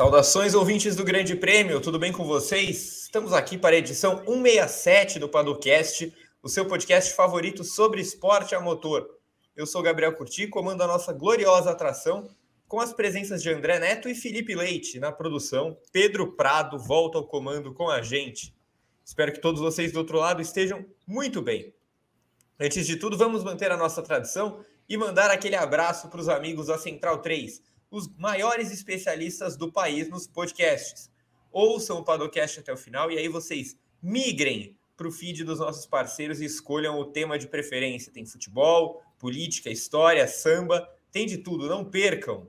Saudações, ouvintes do Grande Prêmio, tudo bem com vocês? Estamos aqui para a edição 167 do Padocast, o seu podcast favorito sobre esporte a motor. Eu sou Gabriel Curti, comando a nossa gloriosa atração, com as presenças de André Neto e Felipe Leite na produção. Pedro Prado volta ao comando com a gente. Espero que todos vocês do outro lado estejam muito bem. Antes de tudo, vamos manter a nossa tradição e mandar aquele abraço para os amigos da Central 3 os maiores especialistas do país nos podcasts. Ouçam o Padocast até o final e aí vocês migrem para o feed dos nossos parceiros e escolham o tema de preferência. Tem futebol, política, história, samba, tem de tudo, não percam.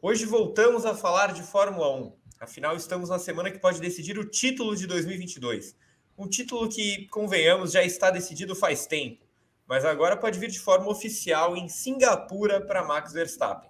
Hoje voltamos a falar de Fórmula 1. Afinal, estamos na semana que pode decidir o título de 2022. Um título que, convenhamos, já está decidido faz tempo, mas agora pode vir de forma oficial em Singapura para Max Verstappen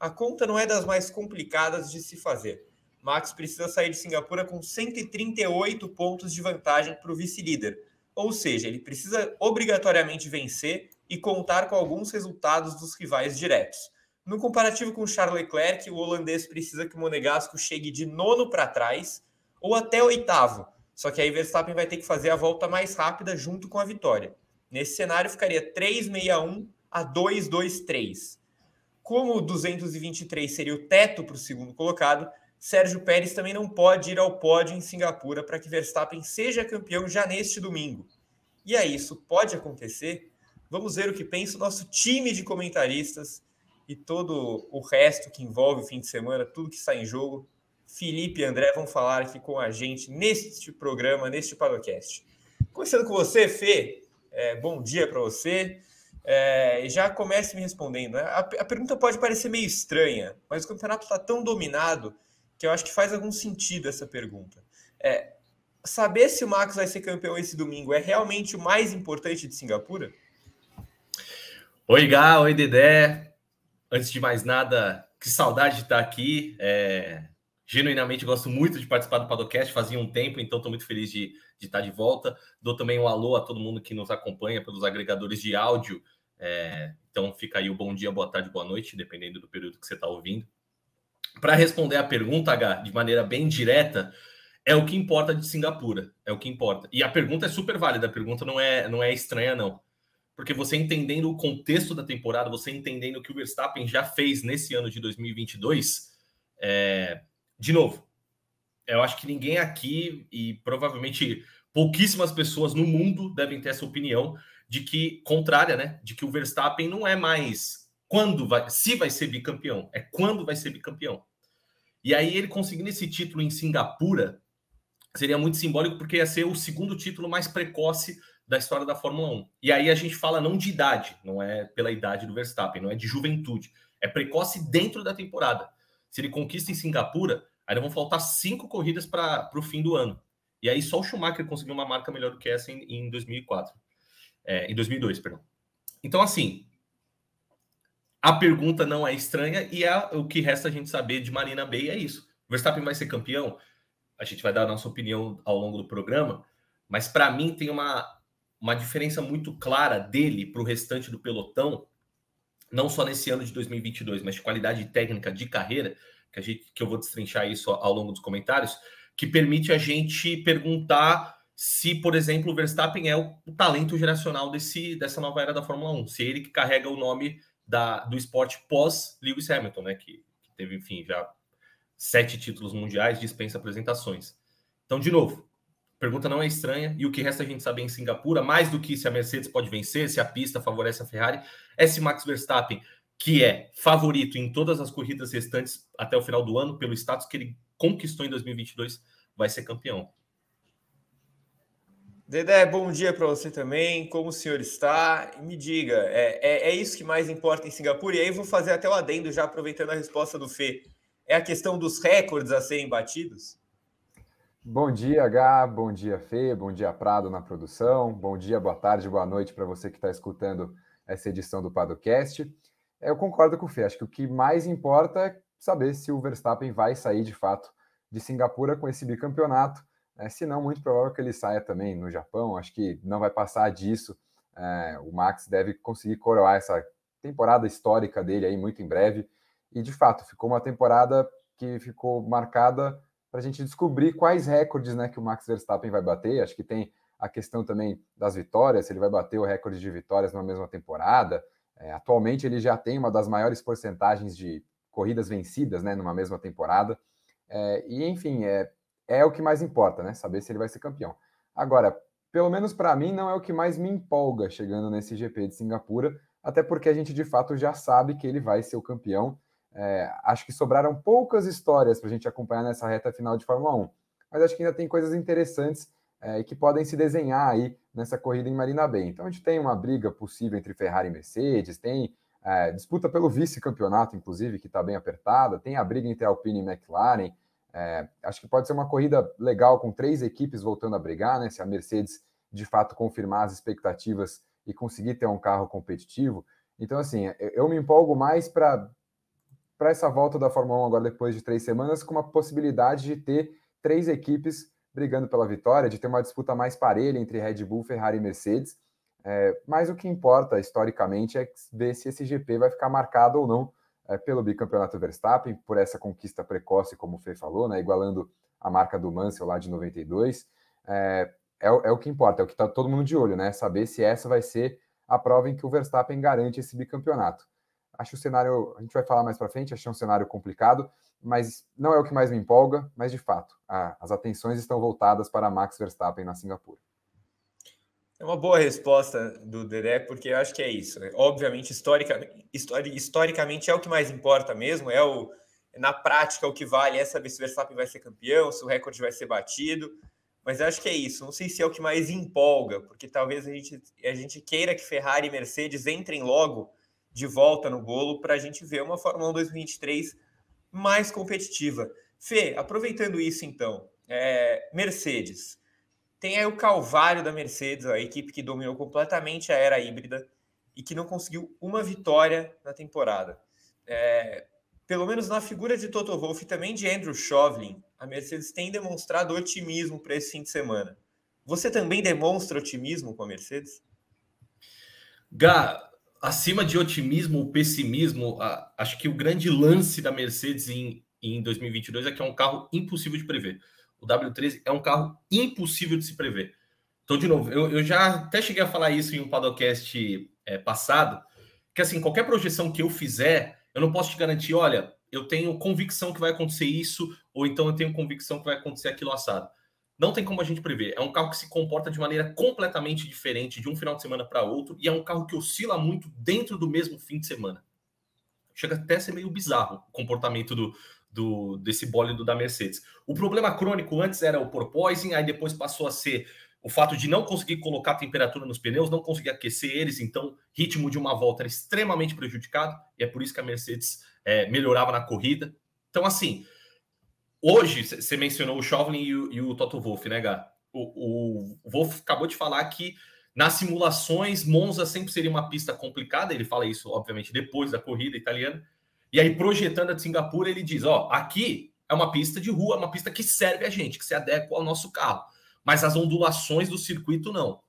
a conta não é das mais complicadas de se fazer. Max precisa sair de Singapura com 138 pontos de vantagem para o vice-líder. Ou seja, ele precisa obrigatoriamente vencer e contar com alguns resultados dos rivais diretos. No comparativo com Charles Leclerc, o holandês precisa que o Monegasco chegue de nono para trás ou até oitavo. Só que aí Verstappen vai ter que fazer a volta mais rápida junto com a vitória. Nesse cenário ficaria 361 a 223. Como 223 seria o teto para o segundo colocado, Sérgio Pérez também não pode ir ao pódio em Singapura para que Verstappen seja campeão já neste domingo. E é isso, pode acontecer. Vamos ver o que pensa o nosso time de comentaristas e todo o resto que envolve o fim de semana, tudo que está em jogo. Felipe e André vão falar aqui com a gente neste programa, neste podcast. Começando com você, Fê, é, bom dia para você. É, já comece me respondendo. Né? A, a pergunta pode parecer meio estranha, mas o campeonato está tão dominado que eu acho que faz algum sentido essa pergunta. É, saber se o Max vai ser campeão esse domingo é realmente o mais importante de Singapura? Oi, Gá, oi, Dedé. Antes de mais nada, que saudade de estar aqui. É, genuinamente gosto muito de participar do podcast, fazia um tempo, então estou muito feliz de de estar tá de volta. Dou também um alô a todo mundo que nos acompanha pelos agregadores de áudio. É, então fica aí o bom dia, boa tarde, boa noite, dependendo do período que você está ouvindo. Para responder a pergunta, H, de maneira bem direta, é o que importa de Singapura, é o que importa. E a pergunta é super válida, a pergunta não é, não é estranha, não. Porque você entendendo o contexto da temporada, você entendendo o que o Verstappen já fez nesse ano de 2022, é... de novo, eu acho que ninguém aqui e provavelmente pouquíssimas pessoas no mundo devem ter essa opinião de que contrária, né? De que o Verstappen não é mais quando vai, se vai ser bicampeão, é quando vai ser bicampeão. E aí ele conseguindo esse título em Singapura seria muito simbólico porque ia ser o segundo título mais precoce da história da Fórmula 1. E aí a gente fala não de idade, não é pela idade do Verstappen, não é de juventude, é precoce dentro da temporada. Se ele conquista em Singapura, Ainda vão faltar cinco corridas para o fim do ano. E aí só o Schumacher conseguiu uma marca melhor do que essa em, em 2004. É, em 2002, perdão. Então, assim, a pergunta não é estranha e é o que resta a gente saber de Marina Bay é isso. Verstappen vai ser campeão? A gente vai dar a nossa opinião ao longo do programa, mas para mim tem uma, uma diferença muito clara dele para o restante do pelotão, não só nesse ano de 2022, mas de qualidade técnica de carreira, que, a gente, que eu vou destrinchar isso ao longo dos comentários, que permite a gente perguntar se, por exemplo, o Verstappen é o, talento geracional desse, dessa nova era da Fórmula 1, se é ele que carrega o nome da, do esporte pós Lewis Hamilton, né? Que, que teve, enfim, já sete títulos mundiais, dispensa apresentações. Então, de novo, pergunta não é estranha, e o que resta a gente saber em Singapura, mais do que se a Mercedes pode vencer, se a pista favorece a Ferrari, é se Max Verstappen que é favorito em todas as corridas restantes até o final do ano, pelo status que ele conquistou em 2022, vai ser campeão. Dedé, bom dia para você também. Como o senhor está? Me diga, é, é, é, isso que mais importa em Singapura? E aí vou fazer até o adendo, já aproveitando a resposta do Fê. É a questão dos recordes a serem batidos? Bom dia, Gá. Bom dia, Fê. Bom dia, Prado, na produção. Bom dia, boa tarde, boa noite para você que está escutando essa edição do Padocast. Eu concordo com o Fê. Acho que o que mais importa é saber se o Verstappen vai sair de fato de Singapura com esse bicampeonato. Né? se não, muito provável que ele saia também no Japão. Acho que não vai passar disso. É, o Max deve conseguir coroar essa temporada histórica dele aí muito em breve. E de fato, ficou uma temporada que ficou marcada para a gente descobrir quais recordes né, que o Max Verstappen vai bater. Acho que tem a questão também das vitórias, se ele vai bater o recorde de vitórias na mesma temporada, é, atualmente ele já tem uma das maiores porcentagens de corridas vencidas né, numa mesma temporada. É, e, enfim, é, é o que mais importa, né? Saber se ele vai ser campeão. Agora, pelo menos para mim, não é o que mais me empolga chegando nesse GP de Singapura, até porque a gente de fato já sabe que ele vai ser o campeão. É, acho que sobraram poucas histórias para a gente acompanhar nessa reta final de Fórmula 1, mas acho que ainda tem coisas interessantes é, que podem se desenhar aí nessa corrida em Marina Bay. Então a gente tem uma briga possível entre Ferrari e Mercedes, tem é, disputa pelo vice-campeonato, inclusive, que está bem apertada, tem a briga entre Alpine e McLaren. É, acho que pode ser uma corrida legal com três equipes voltando a brigar, né? Se a Mercedes de fato confirmar as expectativas e conseguir ter um carro competitivo. Então, assim, eu me empolgo mais para essa volta da Fórmula 1 agora, depois de três semanas, com uma possibilidade de ter três equipes brigando pela vitória, de ter uma disputa mais parelha entre Red Bull, Ferrari e Mercedes. É, mas o que importa historicamente é ver se esse GP vai ficar marcado ou não é, pelo bicampeonato Verstappen, por essa conquista precoce, como o Fê falou, né, igualando a marca do Mansell lá de 92. É, é, é o que importa, é o que está todo mundo de olho, né? Saber se essa vai ser a prova em que o Verstappen garante esse bicampeonato. Acho o cenário, a gente vai falar mais para frente, achei um cenário complicado, mas não é o que mais me empolga, mas de fato, a, as atenções estão voltadas para Max Verstappen na Singapura. É uma boa resposta do Dedé, porque eu acho que é isso. Né? Obviamente, historicamente, historicamente é o que mais importa mesmo, é o na prática o que vale é saber se o Verstappen vai ser campeão, se o recorde vai ser batido. Mas eu acho que é isso. Não sei se é o que mais empolga, porque talvez a gente, a gente queira que Ferrari e Mercedes entrem logo de volta no bolo para a gente ver uma Fórmula 1 2023 mais competitiva. Fê, aproveitando isso então, é, Mercedes. Tem aí o calvário da Mercedes, a equipe que dominou completamente a era híbrida e que não conseguiu uma vitória na temporada. É, pelo menos na figura de Toto Wolff e também de Andrew Shovlin, a Mercedes tem demonstrado otimismo para esse fim de semana. Você também demonstra otimismo com a Mercedes? Gá, acima de otimismo ou pessimismo, acho que o grande lance da Mercedes em, em 2022 é que é um carro impossível de prever. O W13 é um carro impossível de se prever. Então, de novo, eu, eu já até cheguei a falar isso em um podcast é, passado, que assim, qualquer projeção que eu fizer, eu não posso te garantir, olha, eu tenho convicção que vai acontecer isso, ou então eu tenho convicção que vai acontecer aquilo assado não tem como a gente prever. É um carro que se comporta de maneira completamente diferente de um final de semana para outro e é um carro que oscila muito dentro do mesmo fim de semana. Chega até a ser meio bizarro o comportamento do, do desse bólido da Mercedes. O problema crônico antes era o porpoising, aí depois passou a ser o fato de não conseguir colocar temperatura nos pneus, não conseguir aquecer eles, então ritmo de uma volta era extremamente prejudicado, e é por isso que a Mercedes é, melhorava na corrida. Então, assim, hoje, você mencionou o Chauvelin e o, e o Toto Wolff, né, Gá? O, o Wolff acabou de falar que nas simulações, Monza sempre seria uma pista complicada. Ele fala isso, obviamente, depois da corrida italiana. E aí, projetando a de Singapura, ele diz: Ó, aqui é uma pista de rua, uma pista que serve a gente, que se adequa ao nosso carro. Mas as ondulações do circuito não.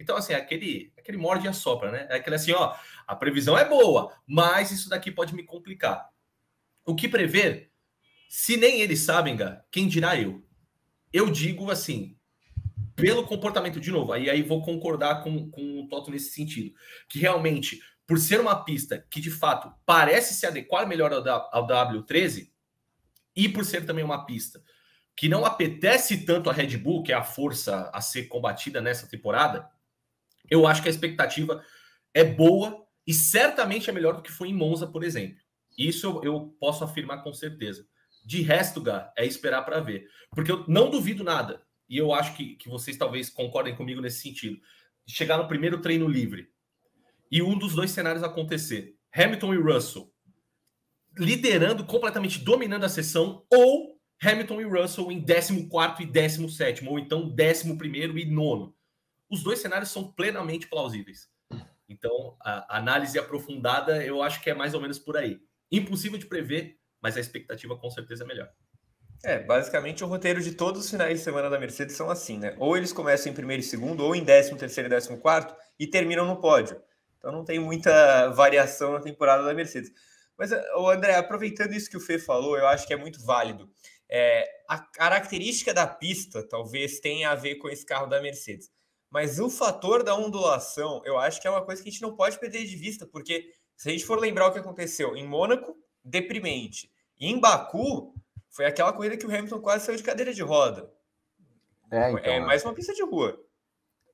Então, assim, é aquele, é aquele morde e assopra, né? É aquele assim: ó, a previsão é boa, mas isso daqui pode me complicar. O que prever se nem eles sabem, Gá, quem dirá eu? Eu digo assim, pelo comportamento, de novo, aí, aí vou concordar com, com o Toto nesse sentido, que realmente, por ser uma pista que de fato parece se adequar melhor ao, da, ao W13, e por ser também uma pista que não apetece tanto a Red Bull, que é a força a ser combatida nessa temporada, eu acho que a expectativa é boa e certamente é melhor do que foi em Monza, por exemplo. Isso eu, eu posso afirmar com certeza. De resto, Gá, é esperar para ver. Porque eu não duvido nada, e eu acho que, que vocês talvez concordem comigo nesse sentido, chegar no primeiro treino livre e um dos dois cenários acontecer. Hamilton e Russell liderando completamente, dominando a sessão, ou Hamilton e Russell em 14 e 17, ou então 11 e 9. Os dois cenários são plenamente plausíveis. Então, a análise aprofundada eu acho que é mais ou menos por aí. Impossível de prever, mas a expectativa com certeza é melhor. É, basicamente o roteiro de todos os finais de semana da Mercedes são assim, né? Ou eles começam em primeiro e segundo, ou em décimo terceiro e décimo quarto, e terminam no pódio. Então não tem muita variação na temporada da Mercedes. Mas, o André, aproveitando isso que o Fê falou, eu acho que é muito válido. É, a característica da pista talvez tenha a ver com esse carro da Mercedes. Mas o fator da ondulação, eu acho que é uma coisa que a gente não pode perder de vista, porque se a gente for lembrar o que aconteceu em Mônaco, deprimente. E em Baku, foi aquela corrida que o Hamilton quase saiu de cadeira de roda. É, é então, é mais uma pista de rua.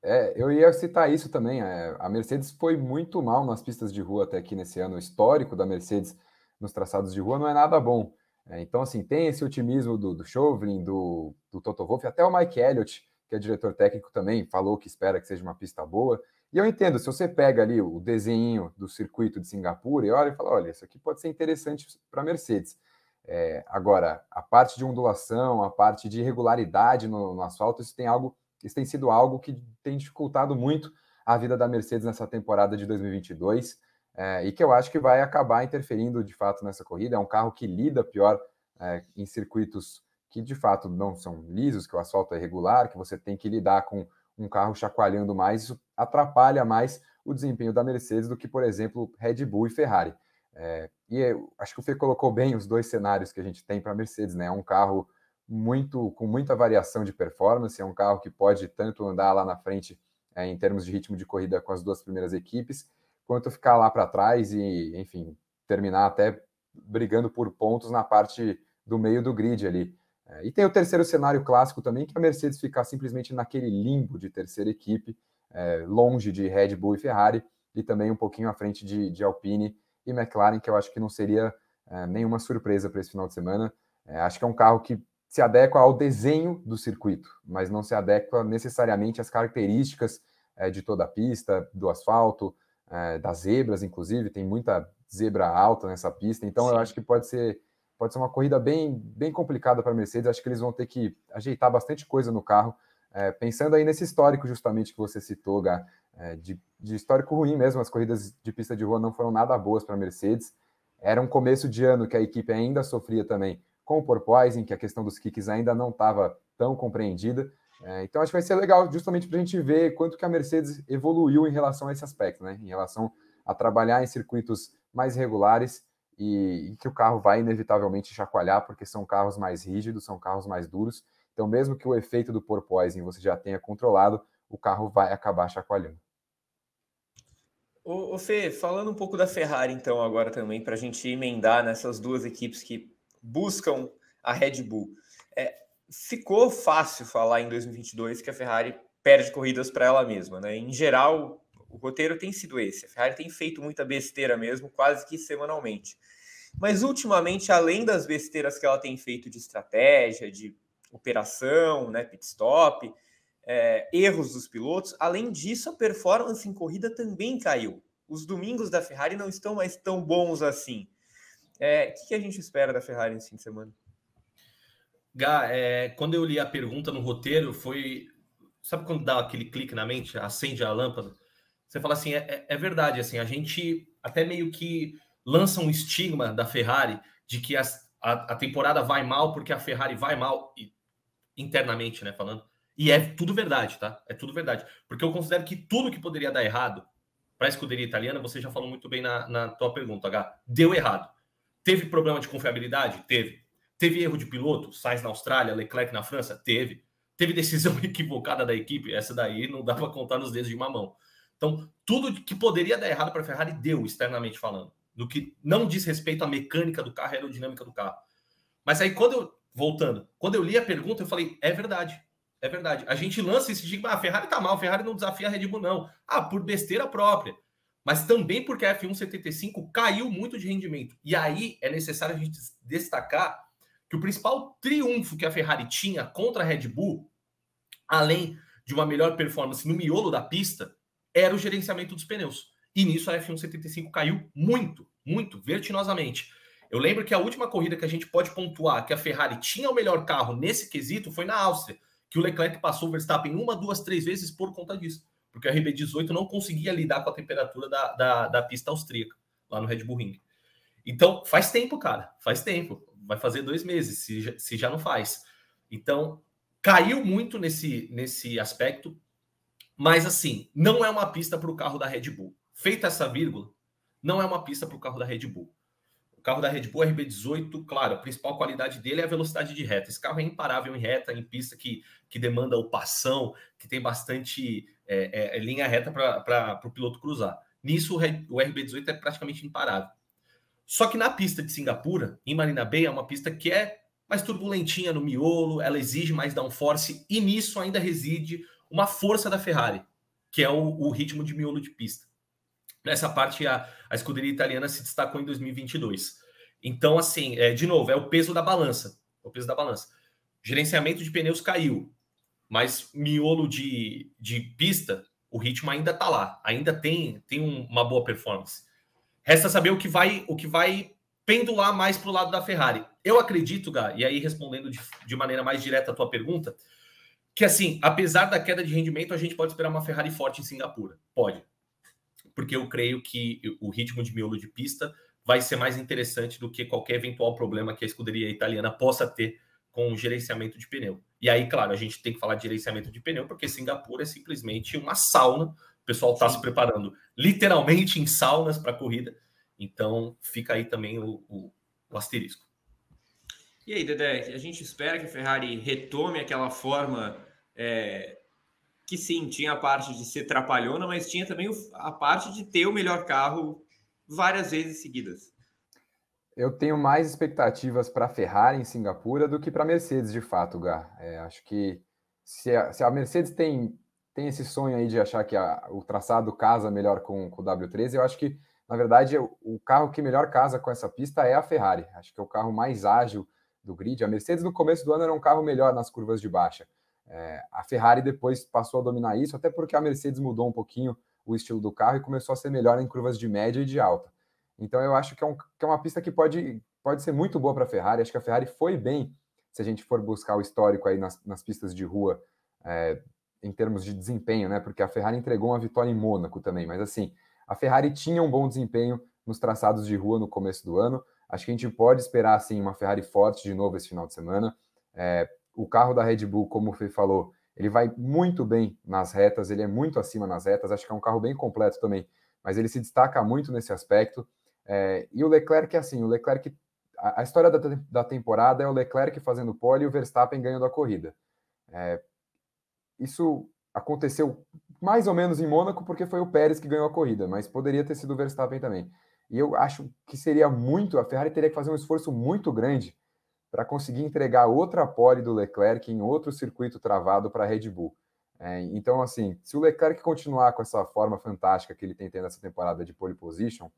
É, eu ia citar isso também. É, a Mercedes foi muito mal nas pistas de rua até aqui nesse ano. O histórico da Mercedes nos traçados de rua não é nada bom. É, então, assim, tem esse otimismo do, do Chauvelin, do, do Toto Wolff, até o Mike Elliott, que é diretor técnico também, falou que espera que seja uma pista boa. E eu entendo, se você pega ali o desenho do circuito de Singapura e olha e fala, olha, isso aqui pode ser interessante para a Mercedes. É, agora, a parte de ondulação, a parte de irregularidade no, no, asfalto, isso tem algo, isso tem sido algo que tem dificultado muito a vida da Mercedes nessa temporada de 2022 é, e que eu acho que vai acabar interferindo de fato nessa corrida. É um carro que lida pior é, em circuitos que de fato não são lisos, que o asfalto é irregular, que você tem que lidar com um carro chacoalhando mais, isso atrapalha mais o desempenho da Mercedes do que, por exemplo, Red Bull e Ferrari. É, e eu, acho que o Fê colocou bem os dois cenários que a gente tem para a Mercedes, né? É um carro muito com muita variação de performance, é um carro que pode tanto andar lá na frente é, em termos de ritmo de corrida com as duas primeiras equipes, quanto ficar lá para trás e, enfim, terminar até brigando por pontos na parte do meio do grid ali. É, e tem o terceiro cenário clássico também, que a Mercedes ficar simplesmente naquele limbo de terceira equipe, é, longe de Red Bull e Ferrari, e também um pouquinho à frente de, de Alpine e McLaren, que eu acho que não seria é, nenhuma surpresa para esse final de semana. É, acho que é um carro que se adequa ao desenho do circuito, mas não se adequa necessariamente às características é, de toda a pista, do asfalto, é, das zebras, inclusive, tem muita zebra alta nessa pista, então Sim. eu acho que pode ser pode ser uma corrida bem, bem complicada para a Mercedes. Acho que eles vão ter que ajeitar bastante coisa no carro é, pensando aí nesse histórico justamente que você citou, Gá, é, de, de, histórico ruim mesmo, as corridas de pista de rua não foram nada boas para a Mercedes. Era um começo de ano que a equipe ainda sofria também com o porpoising, que a questão dos kicks ainda não estava tão compreendida. É, então acho que vai ser legal justamente para a gente ver quanto que a Mercedes evoluiu em relação a esse aspecto, né? em relação a trabalhar em circuitos mais regulares e, e que o carro vai inevitavelmente chacoalhar, porque são carros mais rígidos, são carros mais duros, então, mesmo que o efeito do porpoising você já tenha controlado, o carro vai acabar chacoalhando. Ô, Fê, falando um pouco da Ferrari, então, agora também, para a gente emendar nessas duas equipes que buscam a Red Bull. É, ficou fácil falar em 2022 que a Ferrari perde corridas para ela mesma, né? Em geral, o roteiro tem sido esse. A Ferrari tem feito muita besteira mesmo, quase que semanalmente. Mas ultimamente, além das besteiras que ela tem feito de estratégia, de operação, né, pit stop, é, erros dos pilotos. Além disso, a performance em corrida também caiu. Os domingos da Ferrari não estão mais tão bons assim. É, o que, a gente espera da Ferrari nesse fim de semana? Gá, é, quando eu li a pergunta no roteiro, foi. Sabe quando dá aquele clique na mente, acende a lâmpada? Você fala assim: é, é, é verdade, assim, a gente até meio que lança um estigma da Ferrari de que a, a temporada vai mal porque a Ferrari vai mal, e internamente, né, falando. E é tudo verdade, tá? É tudo verdade. Porque eu considero que tudo que poderia dar errado para a escuderia italiana, você já falou muito bem na, na tua pergunta, H. Deu errado. Teve problema de confiabilidade? Teve. Teve erro de piloto? Sainz na Austrália, Leclerc na França? Teve. Teve decisão equivocada da equipe? Essa daí não dá para contar nos dedos de uma mão. Então, tudo que poderia dar errado para a Ferrari deu, externamente falando. Do que não diz respeito à mecânica do carro, à aerodinâmica do carro. Mas aí, quando eu voltando, quando eu li a pergunta, eu falei, é verdade. É verdade. A gente lança esse estigma, ah, a Ferrari tá mal, a Ferrari não desafia a Red Bull, não. Ah, por besteira própria. Mas também porque a F175 caiu muito de rendimento. E aí é necessário a gente destacar que o principal triunfo que a Ferrari tinha contra a Red Bull, além de uma melhor performance no miolo da pista, era o gerenciamento dos pneus. E nisso a F175 caiu muito, muito, vertiginosamente. Eu lembro que a última corrida que a gente pode pontuar que a Ferrari tinha o melhor carro nesse quesito foi na Áustria, que o Leclerc passou o Verstappen uma, duas, três vezes por conta disso, porque a RB18 não conseguia lidar com a temperatura da, da, da pista austríaca, lá no Red Bull Ring. Então, faz tempo, cara, faz tempo. Vai fazer dois meses, se já, se já não faz. Então, caiu muito nesse, nesse aspecto, mas assim, não é uma pista para o carro da Red Bull. Feita essa vírgula, não é uma pista para o carro da Red Bull carro da Red Bull RB18, claro, a principal qualidade dele é a velocidade de reta. Esse carro é imparável em reta, em pista que, que demanda passão, que tem bastante é, é, é linha reta para o piloto cruzar. Nisso, o, o RB18 é praticamente imparável. Só que na pista de Singapura, em Marina Bay, é uma pista que é mais turbulentinha no miolo, ela exige mais downforce, e nisso ainda reside uma força da Ferrari, que é o, o ritmo de miolo de pista. Nessa parte, a, a escuderia italiana se destacou em 2022. Então, assim, é, de novo, é o peso da balança. É o peso da balança. Gerenciamento de pneus caiu, mas miolo de, de pista, o ritmo ainda está lá, ainda tem, tem uma boa performance. Resta saber o que vai o que vai pendular mais para o lado da Ferrari. Eu acredito, Gá, e aí respondendo de, de maneira mais direta a tua pergunta, que assim, apesar da queda de rendimento, a gente pode esperar uma Ferrari forte em Singapura. Pode porque eu creio que o ritmo de miolo de pista vai ser mais interessante do que qualquer eventual problema que a escuderia italiana possa ter com o gerenciamento de pneu. E aí, claro, a gente tem que falar de gerenciamento de pneu, porque Singapura é simplesmente uma sauna. O pessoal está se preparando literalmente em saunas para a corrida. Então, fica aí também o, o, o asterisco. E aí, Dedé, a gente espera que a Ferrari retome aquela forma é, que sim, tinha a parte de ser trapalhona, mas tinha também a parte de ter o melhor carro várias vezes seguidas. Eu tenho mais expectativas para a Ferrari em Singapura do que para a Mercedes, de fato, Gá. É, acho que se a, se a, Mercedes tem, tem esse sonho aí de achar que a, o traçado casa melhor com, com o W13, eu acho que, na verdade, o, o carro que melhor casa com essa pista é a Ferrari. Acho que é o carro mais ágil do grid. A Mercedes, no começo do ano, era um carro melhor nas curvas de baixa. É, a Ferrari depois passou a dominar isso, até porque a Mercedes mudou um pouquinho o estilo do carro e começou a ser melhor em curvas de média e de alta. Então eu acho que é, um, que é uma pista que pode, pode ser muito boa para a Ferrari. Acho que a Ferrari foi bem, se a gente for buscar o histórico aí nas, nas pistas de rua, é, em termos de desempenho, né? Porque a Ferrari entregou uma vitória em Mônaco também, mas assim, a Ferrari tinha um bom desempenho nos traçados de rua no começo do ano. Acho que a gente pode esperar assim uma Ferrari forte de novo esse final de semana. É, o carro da Red Bull, como o Fê falou, ele vai muito bem nas retas, ele é muito acima nas retas, acho que é um carro bem completo também, mas ele se destaca muito nesse aspecto. É, e o Leclerc é assim, o Leclerc, a, a história da, da, temporada é o Leclerc fazendo pole e o Verstappen ganhando a corrida. É, isso aconteceu mais ou menos em Mônaco, porque foi o Pérez que ganhou a corrida, mas poderia ter sido o Verstappen também. E eu acho que seria muito, a Ferrari teria que fazer um esforço muito grande para conseguir entregar outra pole do Leclerc em outro circuito travado para a Red Bull. É, então, assim, se o Leclerc continuar com essa forma fantástica que ele tem tendo essa temporada de pole position,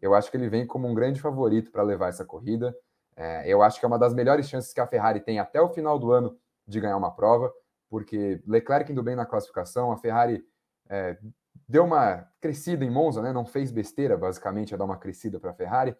eu acho que ele vem como um grande favorito para levar essa corrida. É, eu acho que é uma das melhores chances que a Ferrari tem até o final do ano de ganhar uma prova, porque Leclerc indo bem na classificação, a Ferrari é, deu uma crescida em Monza, né? não fez besteira, basicamente, a dar uma crescida para a Ferrari.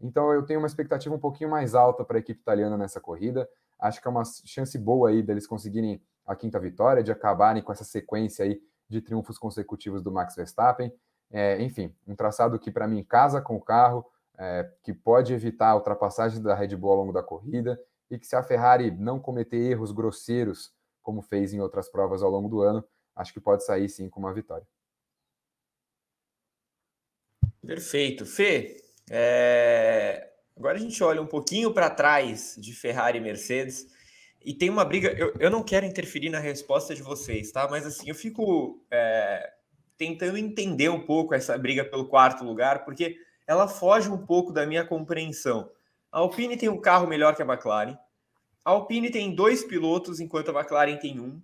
Então eu tenho uma expectativa um pouquinho mais alta para a equipe italiana nessa corrida. Acho que é uma chance boa aí deles conseguirem a quinta vitória, de acabarem com essa sequência aí de triunfos consecutivos do Max Verstappen. É, enfim, um traçado que para mim casa com o carro, é, que pode evitar a ultrapassagem da Red Bull ao longo da corrida e que se a Ferrari não cometer erros grosseiros, como fez em outras provas ao longo do ano, acho que pode sair sim com uma vitória. Perfeito. Fê, é... Agora a gente olha um pouquinho para trás de Ferrari e Mercedes e tem uma briga. Eu, eu não quero interferir na resposta de vocês, tá? Mas assim, eu fico é... tentando entender um pouco essa briga pelo quarto lugar, porque ela foge um pouco da minha compreensão. A Alpine tem um carro melhor que a McLaren. A Alpine tem dois pilotos, enquanto a McLaren tem um.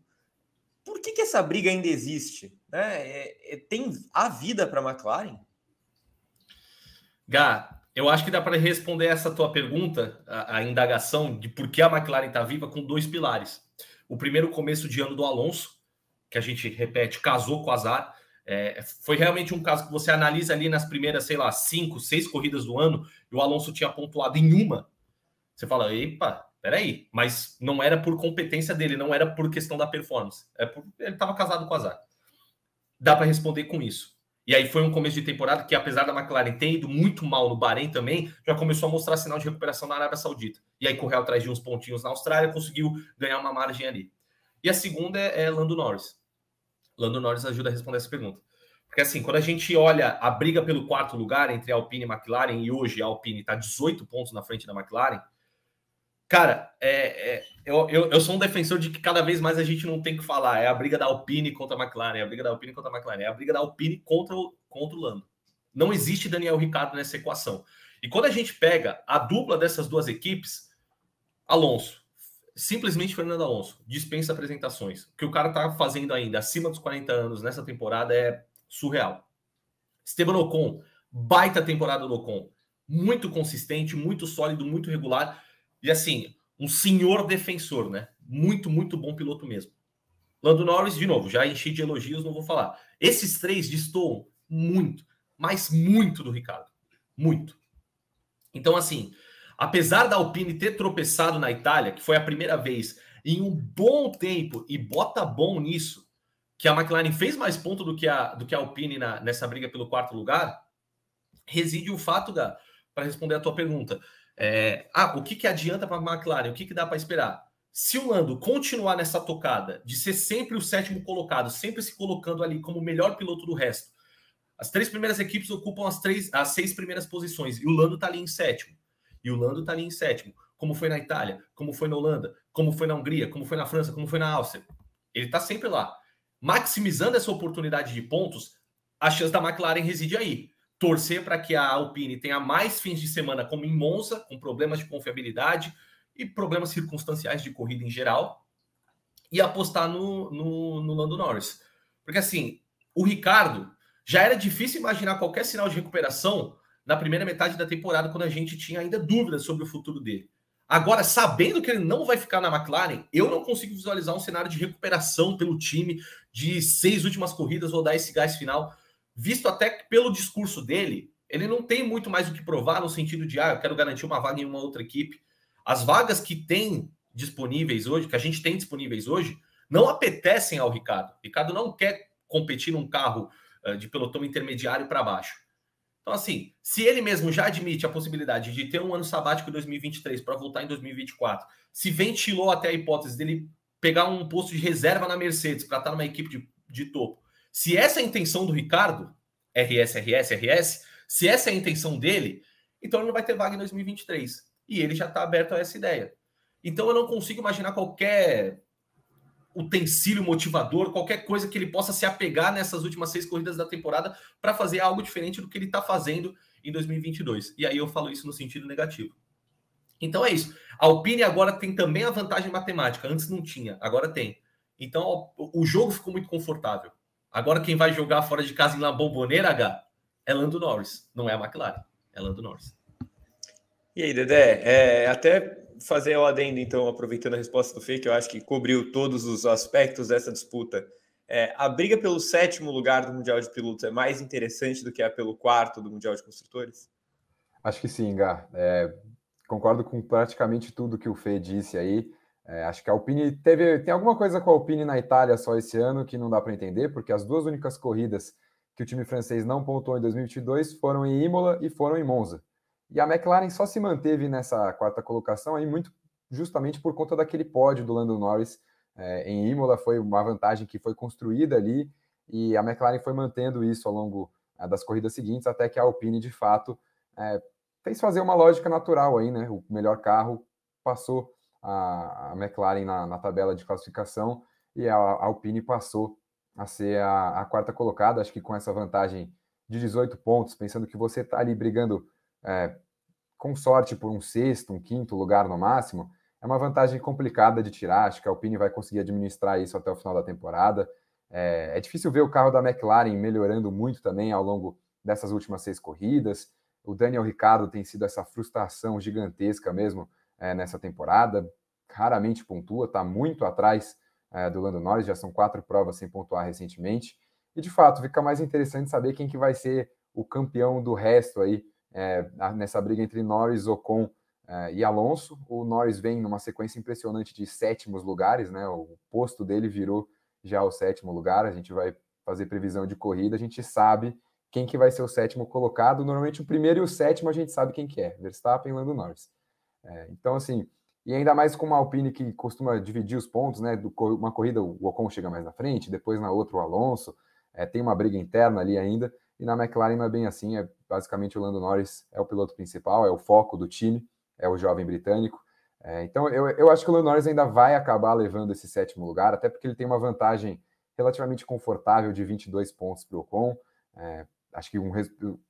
Por que, que essa briga ainda existe? Né? É, é, tem a vida para a McLaren? Gá, eu acho que dá para responder essa tua pergunta, a, a indagação de por que a McLaren está viva, com dois pilares. O primeiro, começo de ano do Alonso, que a gente repete, casou com o azar. É, foi realmente um caso que você analisa ali nas primeiras, sei lá, cinco, seis corridas do ano, e o Alonso tinha pontuado em uma. Você fala, epa, peraí, mas não era por competência dele, não era por questão da performance. É por, ele estava casado com o azar. Dá para responder com isso. E aí foi um começo de temporada que, apesar da McLaren ter ido muito mal no Bahrein também, já começou a mostrar sinal de recuperação na Arábia Saudita. E aí correu atrás de uns pontinhos na Austrália, conseguiu ganhar uma margem ali. E a segunda é, é Lando Norris. Lando Norris ajuda a responder essa pergunta. Porque assim, quando a gente olha a briga pelo quarto lugar entre a Alpine e a McLaren, e hoje a Alpine está 18 pontos na frente da McLaren, Cara, é, é, eu, eu, eu, sou um defensor de que cada vez mais a gente não tem que falar. É a briga da Alpine contra a McLaren, é a briga da Alpine contra a McLaren, é a briga da Alpine contra o, contra o Lando. Não existe Daniel Ricardo nessa equação. E quando a gente pega a dupla dessas duas equipes, Alonso, simplesmente Fernando Alonso, dispensa apresentações. O que o cara tá fazendo ainda acima dos 40 anos nessa temporada é surreal. Esteban Ocon, baita temporada do Ocon. Muito consistente, muito sólido, muito regular e assim, um senhor defensor, né? Muito, muito bom piloto mesmo. Lando Norris, de novo, já enchi de elogios, não vou falar. Esses três destoam muito, mas muito do Ricardo. Muito. Então, assim, apesar da Alpine ter tropeçado na Itália, que foi a primeira vez em um bom tempo, e bota bom nisso, que a McLaren fez mais ponto do que a, do que a Alpine na, nessa briga pelo quarto lugar, reside o fato, Gá, para responder a tua pergunta, é, ah, o que, que adianta para a McLaren? O que, que dá para esperar? Se o Lando continuar nessa tocada de ser sempre o sétimo colocado, sempre se colocando ali como o melhor piloto do resto, as três primeiras equipes ocupam as, três, as seis primeiras posições e o Lando está ali em sétimo. E o Lando está ali em sétimo, como foi na Itália, como foi na Holanda, como foi na Hungria, como foi na França, como foi na Áustria. Ele está sempre lá. Maximizando essa oportunidade de pontos, a chance da McLaren reside aí torcer para que a Alpine tenha mais fins de semana como em Monza, com problemas de confiabilidade e problemas circunstanciais de corrida em geral, e apostar no, no, no Lando Norris. Porque assim, o Ricardo já era difícil imaginar qualquer sinal de recuperação na primeira metade da temporada, quando a gente tinha ainda dúvidas sobre o futuro dele. Agora, sabendo que ele não vai ficar na McLaren, eu não consigo visualizar um cenário de recuperação pelo time de seis últimas corridas ou dar esse gás final visto até que pelo discurso dele, ele não tem muito mais o que provar no sentido de, ah, eu quero garantir uma vaga em uma outra equipe. As vagas que tem disponíveis hoje, que a gente tem disponíveis hoje, não apetecem ao Ricardo. Ricardo não quer competir num carro eh, de pelotão intermediário para baixo. Então, assim, se ele mesmo já admite a possibilidade de ter um ano sabático em 2023 para voltar em 2024, se ventilou até a hipótese dele pegar um posto de reserva na Mercedes para estar numa equipe de, de topo, se essa é a intenção do Ricardo, RS, RS, RS, se essa é a intenção dele, então ele não vai ter vaga em 2023. E ele já está aberto a essa ideia. Então eu não consigo imaginar qualquer utensílio motivador, qualquer coisa que ele possa se apegar nessas últimas seis corridas da temporada para fazer algo diferente do que ele está fazendo em 2022. E aí eu falo isso no sentido negativo. Então é isso. A Alpine agora tem também a vantagem matemática. Antes não tinha, agora tem. Então o jogo ficou muito confortável. Agora quem vai jogar fora de casa em La Bombonera, H, é Lando Norris, não é a McLaren, é Lando Norris. E aí, Dedé, é, até fazer o adendo, então, aproveitando a resposta do que eu acho que cobriu todos os aspectos dessa disputa. É, a briga pelo sétimo lugar do Mundial de Pilotos é mais interessante do que a pelo quarto do Mundial de Construtores? Acho que sim, Gá. É, concordo com praticamente tudo que o Fê disse aí. É, acho que a Alpine teve. Tem alguma coisa com a Alpine na Itália só esse ano que não dá para entender, porque as duas únicas corridas que o time francês não pontuou em 2022 foram em Imola e foram em Monza. E a McLaren só se manteve nessa quarta colocação aí muito justamente por conta daquele pódio do Lando Norris é, em Imola. Foi uma vantagem que foi construída ali e a McLaren foi mantendo isso ao longo é, das corridas seguintes até que a Alpine de fato é, fez fazer uma lógica natural aí, né? O melhor carro passou a, a McLaren na, na, tabela de classificação e a, a Alpine passou a ser a, a, quarta colocada, acho que com essa vantagem de 18 pontos, pensando que você está ali brigando é, com sorte por um sexto, um quinto lugar no máximo, é uma vantagem complicada de tirar, acho que a Alpine vai conseguir administrar isso até o final da temporada, é, é difícil ver o carro da McLaren melhorando muito também ao longo dessas últimas seis corridas, o Daniel Ricardo tem sido essa frustração gigantesca mesmo, é, nessa temporada, raramente pontua, está muito atrás é, do Lando Norris, já são quatro provas sem pontuar recentemente. E de fato, fica mais interessante saber quem que vai ser o campeão do resto aí é, nessa briga entre Norris, Ocon é, e Alonso. O Norris vem numa sequência impressionante de sétimos lugares, né? O posto dele virou já o sétimo lugar. A gente vai fazer previsão de corrida, a gente sabe quem que vai ser o sétimo colocado. Normalmente o primeiro e o sétimo a gente sabe quem que é, Verstappen e Lando Norris. É, então, assim, e ainda mais com uma Alpine que costuma dividir os pontos, né? Do, uma corrida o Ocon chega mais na frente, depois na outra o Alonso, é, tem uma briga interna ali ainda, e na McLaren não é bem assim, é basicamente o Lando Norris é o piloto principal, é o foco do time, é o jovem britânico. É, então eu, eu acho que o Lando Norris ainda vai acabar levando esse sétimo lugar, até porque ele tem uma vantagem relativamente confortável de 22 pontos para o Ocon. É, acho que um,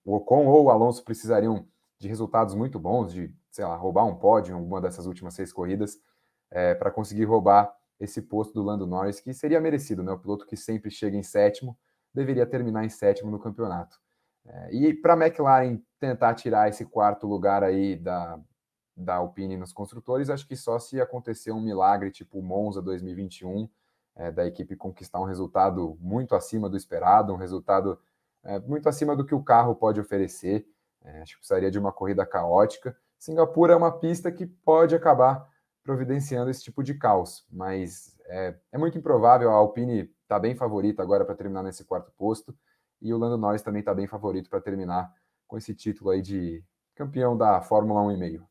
o Ocon ou o Alonso precisariam de resultados muito bons, de, sei lá, roubar um pódio em alguma dessas últimas seis corridas, é, para conseguir roubar esse posto do Lando Norris, que seria merecido, né? O piloto que sempre chega em sétimo deveria terminar em sétimo no campeonato. É, e para a McLaren tentar tirar esse quarto lugar aí da, da Alpine nos construtores, acho que só se acontecer um milagre tipo Monza 2021, é, da equipe conquistar um resultado muito acima do esperado, um resultado é, muito acima do que o carro pode oferecer. É, acho que precisaria de uma corrida caótica. Singapura é uma pista que pode acabar providenciando esse tipo de caos, mas é, é muito improvável. A Alpine está bem favorita agora para terminar nesse quarto posto e o Lando Norris também está bem favorito para terminar com esse título aí de campeão da Fórmula 1,5. e meio.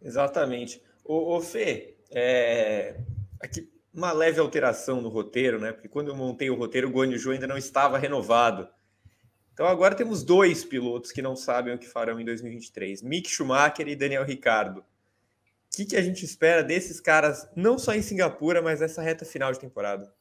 Exatamente. O, o Fê, é, aqui uma leve alteração no roteiro, né? Porque quando eu montei o roteiro, o Guanyu ainda não estava renovado. Então agora temos dois pilotos que não sabem o que farão em 2023, Mick Schumacher e Daniel Ricardo. O que, que a gente espera desses caras, não só em Singapura, mas nessa reta final de temporada?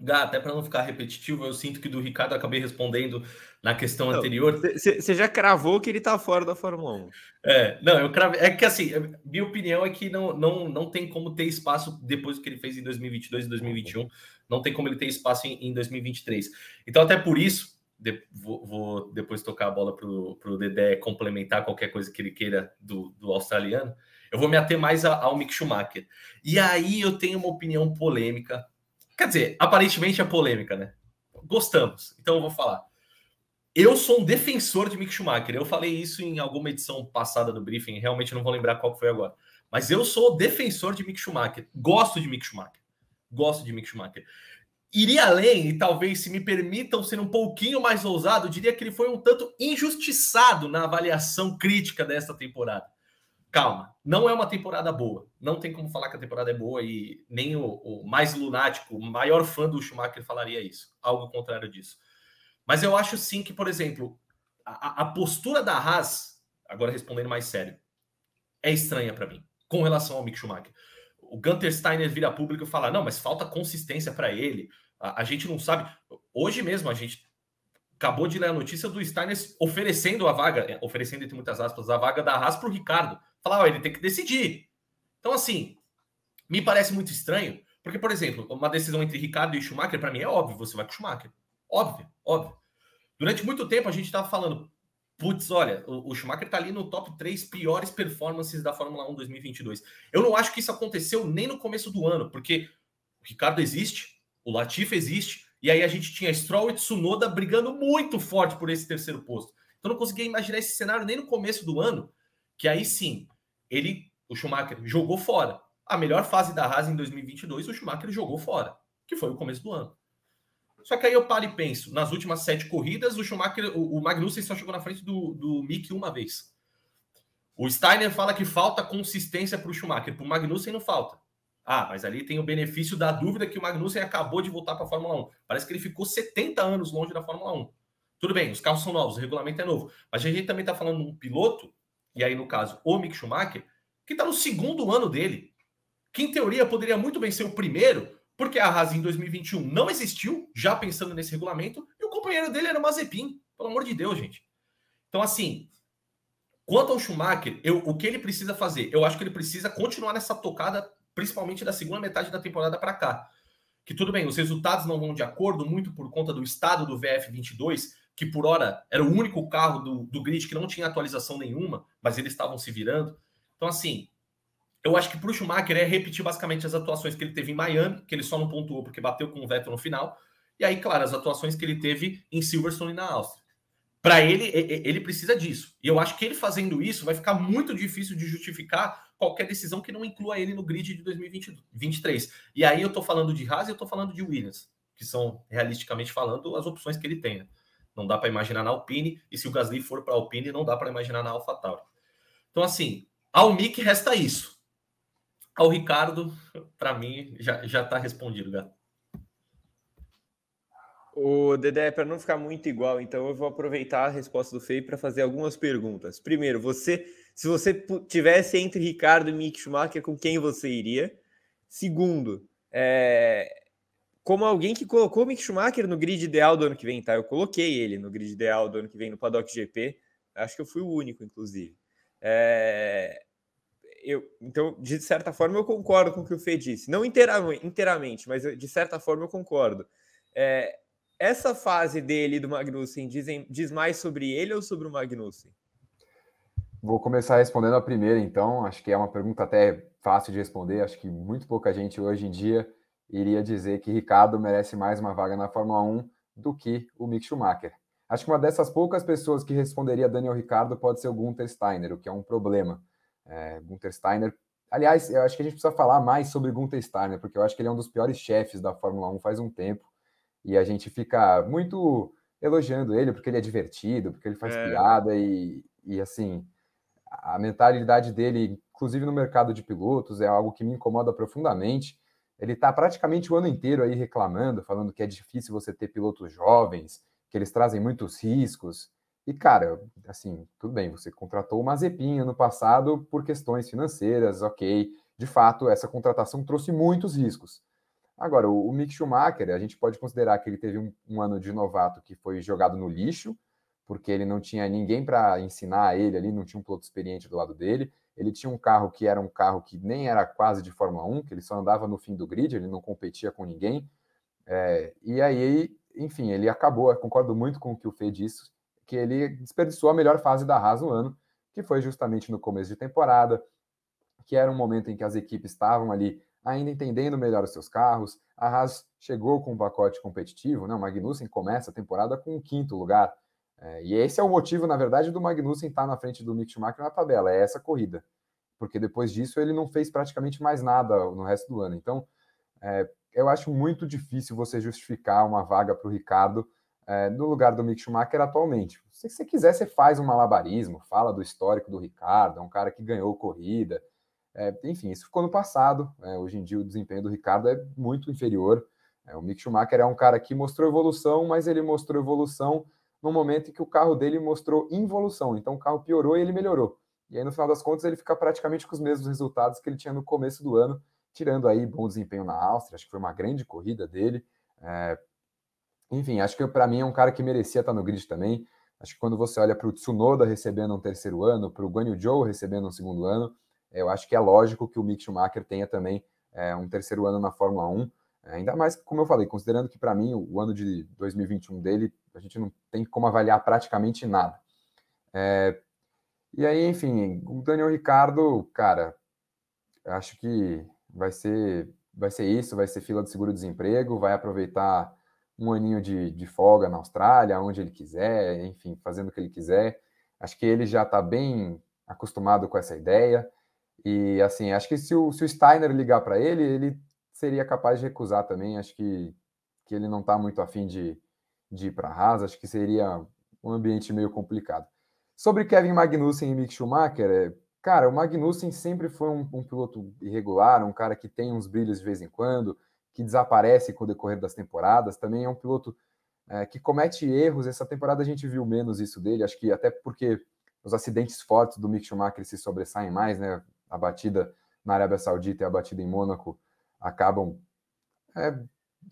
Gá, até para não ficar repetitivo, eu sinto que do Ricardo acabei respondendo na questão não, anterior. Você já cravou que ele está fora da Fórmula 1. É, não, eu É que assim, é, minha opinião é que não, não, não tem como ter espaço depois do que ele fez em 2022 e 2021. Não tem como ele ter espaço em, em 2023. Então, até por isso, de, vou, vou, depois tocar a bola para o Dedé complementar qualquer coisa que ele queira do, do australiano. Eu vou me ater mais a, ao Mick Schumacher. E aí eu tenho uma opinião polêmica Quer dizer, aparentemente é polêmica, né? Gostamos, então eu vou falar. Eu sou um defensor de Mick Schumacher. Eu falei isso em alguma edição passada do briefing, realmente não vou lembrar qual foi agora. Mas eu sou defensor de Mick Schumacher. Gosto de Mick Schumacher. Gosto de Mick Schumacher. Iria além, e talvez, se me permitam ser um pouquinho mais ousado, diria que ele foi um tanto injustiçado na avaliação crítica desta temporada calma, não é uma temporada boa. Não tem como falar que a temporada é boa e nem o, o mais lunático, o maior fã do Schumacher falaria isso. Algo contrário disso. Mas eu acho sim que, por exemplo, a, a postura da Haas, agora respondendo mais sério, é estranha para mim, com relação ao Mick Schumacher. O Gunter Steiner vira público e fala: não, mas falta consistência para ele. A, a, gente não sabe. Hoje mesmo a gente acabou de ler a notícia do Steiner oferecendo a vaga, é, oferecendo entre muitas aspas, a vaga da Haas para o Ricardo falar, ele tem que decidir. Então, assim, me parece muito estranho, porque, por exemplo, uma decisão entre Ricardo e Schumacher, para mim é óbvio, você vai com o Schumacher. Óbvio, óbvio. Durante muito tempo a gente estava falando, putz, olha, o, Schumacher está ali no top 3 piores performances da Fórmula 1 2022. Eu não acho que isso aconteceu nem no começo do ano, porque o Ricardo existe, o Latif existe, e aí a gente tinha Stroll e Tsunoda brigando muito forte por esse terceiro posto. Então não conseguia imaginar esse cenário nem no começo do ano que aí sim, ele, o Schumacher jogou fora. A melhor fase da Haas em 2022, o Schumacher jogou fora, que foi o começo do ano. Só que aí eu paro e penso, nas últimas sete corridas, o Schumacher, o, o Magnussen só chegou na frente do, do Mick uma vez. O Steiner fala que falta consistência para o Schumacher, para o Magnussen não falta. Ah, mas ali tem o benefício da dúvida que o Magnussen acabou de voltar para a Fórmula 1. Parece que ele ficou 70 anos longe da Fórmula 1. Tudo bem, os carros são novos, o regulamento é novo. Mas a gente também está falando de um piloto e aí no caso o Mick Schumacher, que está no segundo ano dele, que em teoria poderia muito bem ser o primeiro, porque a Haas em 2021 não existiu, já pensando nesse regulamento, e o companheiro dele era o Mazepin, pelo amor de Deus, gente. Então, assim, quanto ao Schumacher, eu, o que ele precisa fazer? Eu acho que ele precisa continuar nessa tocada, principalmente da segunda metade da temporada para cá. Que tudo bem, os resultados não vão de acordo, muito por conta do estado do VF22, que por hora era o único carro do, do grid que não tinha atualização nenhuma, mas eles estavam se virando. Então, assim, eu acho que para o Schumacher é repetir basicamente as atuações que ele teve em Miami, que ele só não pontuou porque bateu com o Vettel no final, e aí, claro, as atuações que ele teve em Silverstone e na Áustria. Para ele, ele precisa disso. E eu acho que ele fazendo isso vai ficar muito difícil de justificar qualquer decisão que não inclua ele no grid de 2023. E aí eu estou falando de Haas e eu estou falando de Williams, que são, realisticamente falando, as opções que ele tem. Não dá para imaginar na Alpine, e se o Gasly for para a Alpine, não dá para imaginar na AlphaTauri. Então, assim, ao Mick resta isso. Ao Ricardo, para mim, já, já tá respondido, Gato. O Dedé, para não ficar muito igual, então eu vou aproveitar a resposta do Fei para fazer algumas perguntas. Primeiro, você, se você tivesse entre Ricardo e Mick Schumacher, com quem você iria? Segundo, é, como alguém que colocou o Mick Schumacher no grid ideal do ano que vem, tá? Eu coloquei ele no grid ideal do ano que vem no Paddock GP. Acho que eu fui o único, inclusive. É... Eu, então, de certa forma, eu concordo com o que o Fê disse. Não inteiramente, mas eu, de certa forma eu concordo. É... Essa fase dele do Magnussen dizem, diz mais sobre ele ou sobre o Magnussen? Vou começar respondendo a primeira, então. Acho que é uma pergunta até fácil de responder. Acho que muito pouca gente hoje em dia iria dizer que Ricardo merece mais uma vaga na Fórmula 1 do que o Mick Schumacher. Acho que uma dessas poucas pessoas que responderia Daniel Ricardo pode ser o Gunter Steiner, o que é um problema. É, Gunter Steiner. Aliás, eu acho que a gente precisa falar mais sobre Gunter Steiner, porque eu acho que ele é um dos piores chefes da Fórmula 1 faz um tempo. E a gente fica muito elogiando ele porque ele é divertido, porque ele faz é. piada e, e assim. A mentalidade dele, inclusive no mercado de pilotos, é algo que me incomoda profundamente. Ele está praticamente o ano inteiro aí reclamando, falando que é difícil você ter pilotos jovens, que eles trazem muitos riscos. E, cara, assim, tudo bem, você contratou o Mazepin ano passado por questões financeiras, ok. De fato, essa contratação trouxe muitos riscos. Agora, o, Mick Schumacher, a gente pode considerar que ele teve um, um ano de novato que foi jogado no lixo, porque ele não tinha ninguém para ensinar ele ali, não tinha um piloto experiente do lado dele. Ele tinha um carro que era um carro que nem era quase de Fórmula 1, que ele só andava no fim do grid, ele não competia com ninguém. É, e aí, enfim, ele acabou. Eu concordo muito com o que o Fê disse, que ele desperdiçou a melhor fase da Haas no ano, que foi justamente no começo de temporada, que era um momento em que as equipes estavam ali ainda entendendo melhor os seus carros. A Haas chegou com um pacote competitivo, né? O Magnussen começa a temporada com o quinto lugar. É, e esse é o motivo, na verdade, do Magnussen estar tá na frente do Mick Schumacher na tabela, é essa corrida. Porque depois disso ele não fez praticamente mais nada no resto do ano. Então, é, eu acho muito difícil você justificar uma vaga para o Ricardo é, no lugar do Mick Schumacher atualmente. Se você quiser, você faz um malabarismo, fala do histórico do Ricardo, é um cara que ganhou corrida. É, enfim, isso ficou no passado. Né? hoje em dia o desempenho do Ricardo é muito inferior. É, o Mick Schumacher é um cara que mostrou evolução, mas ele mostrou evolução no momento em que o carro dele mostrou involução. Então o carro piorou e ele melhorou. E aí, no final das contas, ele fica praticamente com os mesmos resultados que ele tinha no começo do ano, tirando aí bom desempenho na Áustria, acho que foi uma grande corrida dele. É... Enfim, acho que para mim é um cara que merecia estar tá no grid também. Acho que quando você olha para o Tsunoda recebendo um terceiro ano, para o Guan Yu Zhou recebendo um segundo ano, eu acho que é lógico que o Mick Schumacher tenha também é, um terceiro ano na Fórmula 1. Ainda mais, como eu falei, considerando que para mim o ano de 2021 dele a gente não tem como avaliar praticamente nada. É, e aí, enfim, o Daniel Ricardo, cara, acho que vai ser, vai ser isso, vai ser fila do seguro-desemprego, vai aproveitar um aninho de, de folga na Austrália, onde ele quiser, enfim, fazendo o que ele quiser. Acho que ele já está bem acostumado com essa ideia. E, assim, acho que se o, se o Steiner ligar para ele, ele seria capaz de recusar também. Acho que, que ele não está muito afim de, de ir para a Haas, acho que seria um ambiente meio complicado. Sobre Kevin Magnussen e Mick Schumacher, é, cara, o Magnussen sempre foi um, um, piloto irregular, um cara que tem uns brilhos de vez em quando, que desaparece com o decorrer das temporadas, também é um piloto é, que comete erros, essa temporada a gente viu menos isso dele, acho que até porque os acidentes fortes do Mick Schumacher se sobressaem mais, né, a batida na Arábia Saudita e a batida em Mônaco acabam é,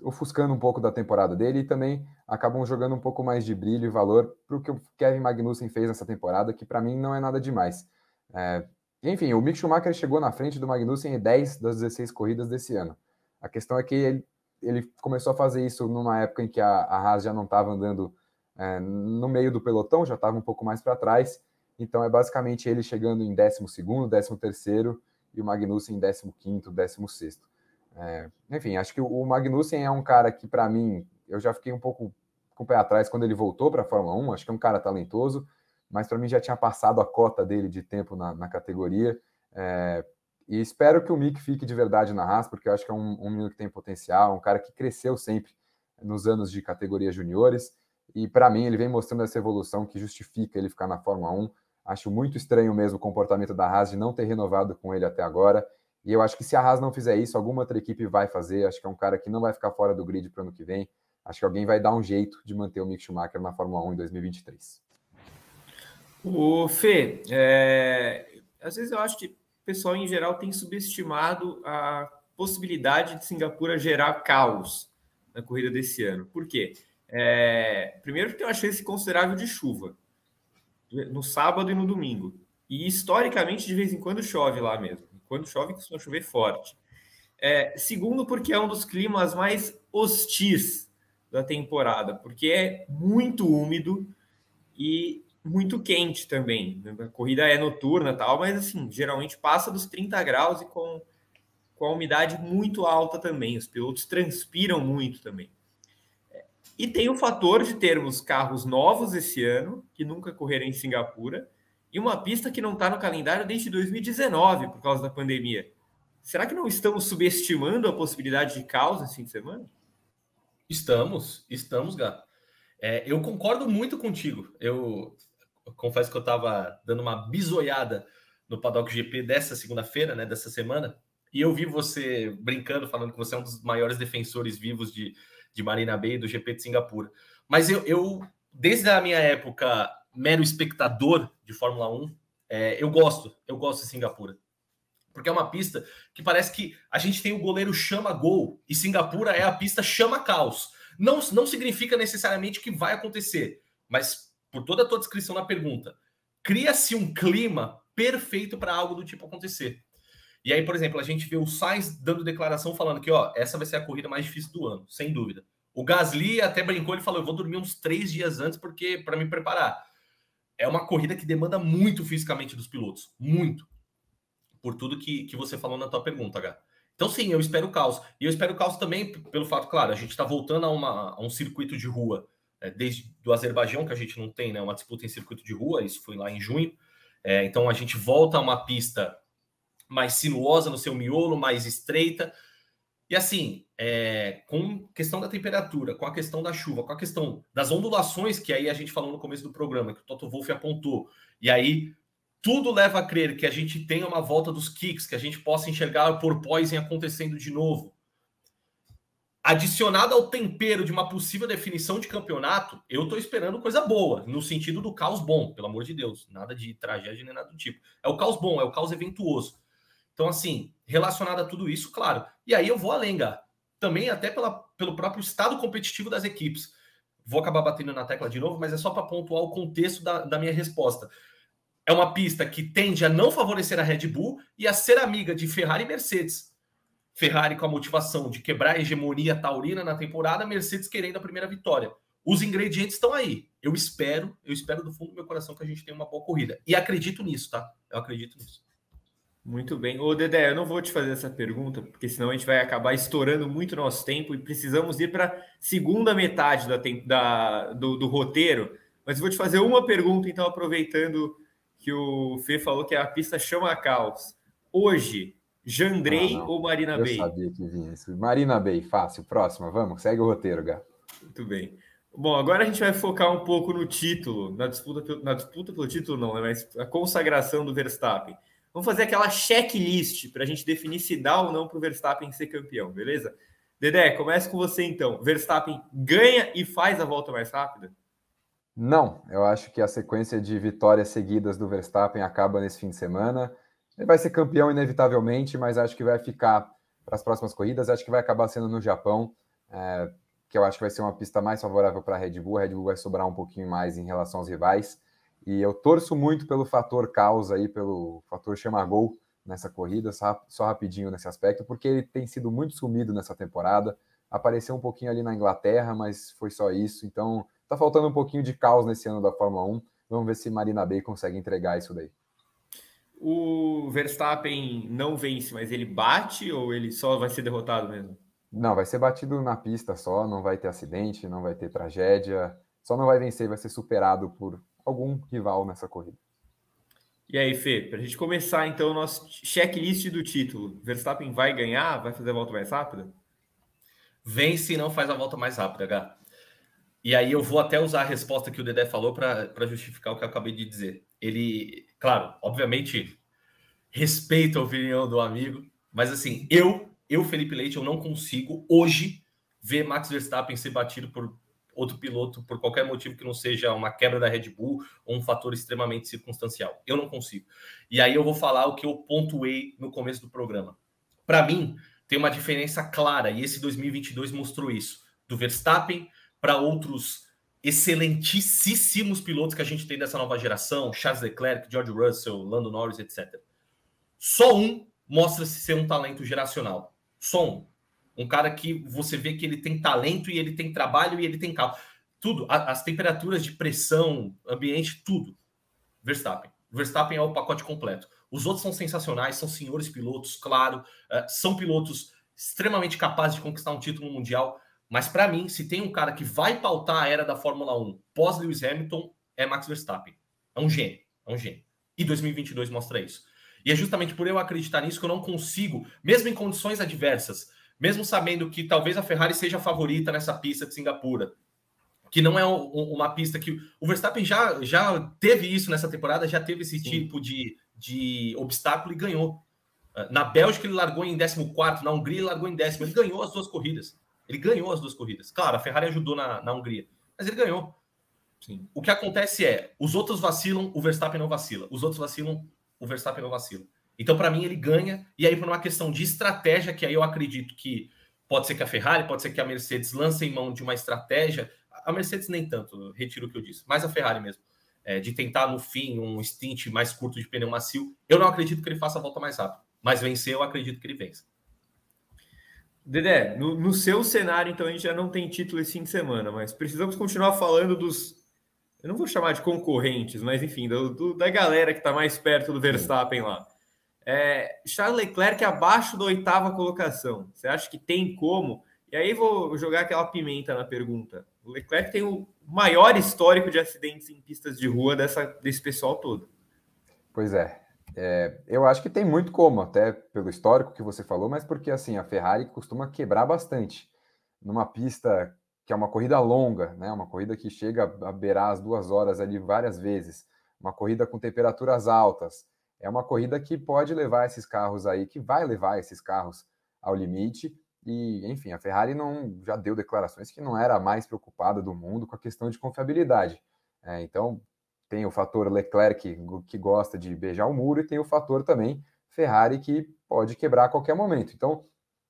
ofuscando um pouco da temporada dele e também acabam jogando um pouco mais de brilho e valor para o que o Kevin Magnussen fez nessa temporada, que para mim não é nada demais. É... Enfim, o Mick Schumacher chegou na frente do Magnussen em 10 das 16 corridas desse ano. A questão é que ele, ele começou a fazer isso numa época em que a, a Haas já não estava andando é, no meio do pelotão, já estava um pouco mais para trás. Então é basicamente ele chegando em 12 13 e o Magnussen em 15 16 é, enfim, acho que o Magnussen é um cara que, para mim, eu já fiquei um pouco com o pé atrás quando ele voltou para a Fórmula 1. Acho que é um cara talentoso, mas para mim já tinha passado a cota dele de tempo na, na categoria. É, e espero que o Mick fique de verdade na Haas, porque eu acho que é um, um menino que tem potencial, um cara que cresceu sempre nos anos de categoria juniores. E para mim, ele vem mostrando essa evolução que justifica ele ficar na Fórmula 1. Acho muito estranho mesmo o comportamento da Haas de não ter renovado com ele até agora. E eu acho que se a Haas não fizer isso, alguma outra equipe vai fazer. Acho que é um cara que não vai ficar fora do grid para o ano que vem. Acho que alguém vai dar um jeito de manter o Mick Schumacher na Fórmula 1 em 2023. O Fê, é... às vezes eu acho que o pessoal em geral tem subestimado a possibilidade de Singapura gerar caos na corrida desse ano. Por quê? É... Primeiro, tem uma chance considerável de chuva no sábado e no domingo. E historicamente, de vez em quando chove lá mesmo. Quando chove, costuma chover forte. É, segundo, porque é um dos climas mais hostis da temporada, porque é muito úmido e muito quente também. A corrida é noturna tal, mas assim, geralmente passa dos 30 graus e com, com a umidade muito alta também. Os pilotos transpiram muito também. É, e tem o fator de termos carros novos esse ano, que nunca correram em Singapura, e uma pista que não está no calendário desde 2019 por causa da pandemia. Será que não estamos subestimando a possibilidade de caos esse fim de semana? Estamos, estamos, Gato. É, eu concordo muito contigo. Eu, eu confesso que eu estava dando uma bisoiada no Paddock GP dessa segunda-feira, né, dessa semana, e eu vi você brincando, falando que você é um dos maiores defensores vivos de, de Marina Bay e do GP de Singapura. Mas eu, eu desde a minha época mero espectador de Fórmula 1, é, eu gosto, eu gosto de Singapura. Porque é uma pista que parece que a gente tem o goleiro chama gol e Singapura é a pista chama caos. Não, não significa necessariamente que vai acontecer, mas por toda a tua descrição na pergunta, cria-se um clima perfeito para algo do tipo acontecer. E aí, por exemplo, a gente vê o Sainz dando declaração falando que ó, essa vai ser a corrida mais difícil do ano, sem dúvida. O Gasly até brincou, ele falou: eu vou dormir uns três dias antes porque para me preparar é uma corrida que demanda muito fisicamente dos pilotos, muito. Por tudo que, que você falou na tua pergunta, H. Então, sim, eu espero caos. E eu espero caos também pelo fato, claro, a gente está voltando a, uma, a um circuito de rua, né, desde do Azerbaijão, que a gente não tem né, uma disputa em circuito de rua, isso foi lá em junho. É, então, a gente volta a uma pista mais sinuosa no seu miolo, mais estreita, e assim, é, com questão da temperatura, com a questão da chuva, com a questão das ondulações, que aí a gente falou no começo do programa, que o Toto Wolff apontou, e aí tudo leva a crer que a gente tenha uma volta dos kicks, que a gente possa enxergar o porpoising acontecendo de novo. Adicionado ao tempero de uma possível definição de campeonato, eu estou esperando coisa boa, no sentido do caos bom, pelo amor de Deus. Nada de tragédia nem nada do tipo. É o caos bom, é o caos eventuoso. Então, assim, relacionado a tudo isso, claro. E aí eu vou além, Gá. Também até pela, pelo próprio estado competitivo das equipes. Vou acabar batendo na tecla de novo, mas é só para pontuar o contexto da, da minha resposta. É uma pista que tende a não favorecer a Red Bull e a ser amiga de Ferrari e Mercedes. Ferrari com a motivação de quebrar a hegemonia taurina na temporada, Mercedes querendo a primeira vitória. Os ingredientes estão aí. Eu espero, eu espero do fundo do meu coração que a gente tenha uma boa corrida. E acredito nisso, tá? Eu acredito nisso. Muito bem. Ô, Dedé, eu não vou te fazer essa pergunta, porque senão a gente vai acabar estourando muito nosso tempo e precisamos ir para a segunda metade da, da, do, do roteiro. Mas vou te fazer uma pergunta, então, aproveitando que o Fê falou que a pista chama a caos. Hoje, Jandrei ah, ou Marina eu Bay? Eu sabia que vinha isso. Marina Bay, fácil. Próxima, vamos. Segue o roteiro, Gá. Muito bem. Bom, agora a gente vai focar um pouco no título, na disputa, na disputa pelo título não, né? mas a consagração do Verstappen. Vamos fazer aquela checklist para a gente definir se dá ou não para o Verstappen ser campeão, beleza? Dedé, começa com você então. Verstappen ganha e faz a volta mais rápida? Não, eu acho que a sequência de vitórias seguidas do Verstappen acaba nesse fim de semana. Ele vai ser campeão inevitavelmente, mas acho que vai ficar para as próximas corridas. Acho que vai acabar sendo no Japão, é, que eu acho que vai ser uma pista mais favorável para a Red Bull. A Red Bull vai sobrar um pouquinho mais em relação aos rivais. E eu torço muito pelo fator causa aí, pelo fator chama gol nessa corrida, só, só rapidinho nesse aspecto, porque ele tem sido muito sumido nessa temporada. Apareceu um pouquinho ali na Inglaterra, mas foi só isso. Então, tá faltando um pouquinho de caos nesse ano da Fórmula 1. Vamos ver se Marina Bay consegue entregar isso daí. O Verstappen não vence, mas ele bate ou ele só vai ser derrotado mesmo? Não, vai ser batido na pista só, não vai ter acidente, não vai ter tragédia, só não vai vencer, vai ser superado por algum rival nessa corrida. E aí, Fê, para a gente começar então o nosso checklist do título, Verstappen vai ganhar? Vai fazer a volta mais rápida? Vence e não faz a volta mais rápida, Gá. E aí eu vou até usar a resposta que o Dedé falou para justificar o que eu acabei de dizer. Ele, claro, obviamente, respeito a opinião do amigo, mas assim, eu, eu, Felipe Leite, eu não consigo hoje ver Max Verstappen ser batido por outro piloto por qualquer motivo que não seja uma quebra da Red Bull ou um fator extremamente circunstancial. Eu não consigo. E aí eu vou falar o que eu pontuei no começo do programa. Para mim, tem uma diferença clara e esse 2022 mostrou isso. Do Verstappen para outros excelentíssimos pilotos que a gente tem dessa nova geração, Charles Leclerc, George Russell, Lando Norris, etc. Só um mostra-se ser um talento geracional. Só um. Um cara que você vê que ele tem talento e ele tem trabalho e ele tem carro. Tudo, as temperaturas de pressão, ambiente, tudo. Verstappen. Verstappen é o pacote completo. Os outros são sensacionais, são senhores pilotos, claro, eh, são pilotos extremamente capazes de conquistar um título mundial. Mas para mim, se tem um cara que vai pautar a era da Fórmula 1 pós Lewis Hamilton, é Max Verstappen. É um gênio, é um gênio. E 2022 mostra isso. E é justamente por eu acreditar nisso que eu não consigo, mesmo em condições adversas, mesmo sabendo que talvez a Ferrari seja a favorita nessa pista de Singapura, que não é uma pista que. O Verstappen já, já teve isso nessa temporada, já teve esse Sim. tipo de, de obstáculo e ganhou. Ah, na Bélgica ele largou em 14, na Hungria ele largou em décimo. Ele ganhou as duas corridas. Ele ganhou as duas corridas. Claro, a Ferrari ajudou na, na Hungria, mas ele ganhou. Sim. O que acontece é, os outros vacilam, o Verstappen não vacila. Os outros vacilam, o Verstappen não vacila. Então, para mim, ele ganha. E aí, por uma questão de estratégia, que aí eu acredito que pode ser que a Ferrari, pode ser que a Mercedes lancem mão de uma estratégia. A Mercedes nem tanto, retiro o que eu disse, mas a Ferrari mesmo. É, de tentar no fim um stint mais curto de pneu macio. Eu não acredito que ele faça a volta mais rápido, mas vencer eu acredito que ele vença. Dedé, no, no, seu cenário, então a gente já não tem título esse fim de semana, mas precisamos continuar falando dos. Eu não vou chamar de concorrentes, mas enfim, do, do, da galera que está mais perto do Verstappen lá. É, Charles Leclerc abaixo da oitava colocação. Você acha que tem como? E aí vou jogar aquela pimenta na pergunta. O Leclerc tem o maior histórico de acidentes em pistas de rua dessa, desse pessoal todo. Pois é. é. Eu acho que tem muito como, até pelo histórico que você falou, mas porque assim a Ferrari costuma quebrar bastante numa pista que é uma corrida longa, né? Uma corrida que chega a beirar as duas horas ali várias vezes, uma corrida com temperaturas altas é uma corrida que pode levar esses carros aí, que vai levar esses carros ao limite. E, enfim, a Ferrari não já deu declarações que não era a mais preocupada do mundo com a questão de confiabilidade. É, então, tem o fator Leclerc que, que gosta de beijar o muro e tem o fator também Ferrari que pode quebrar a qualquer momento. Então,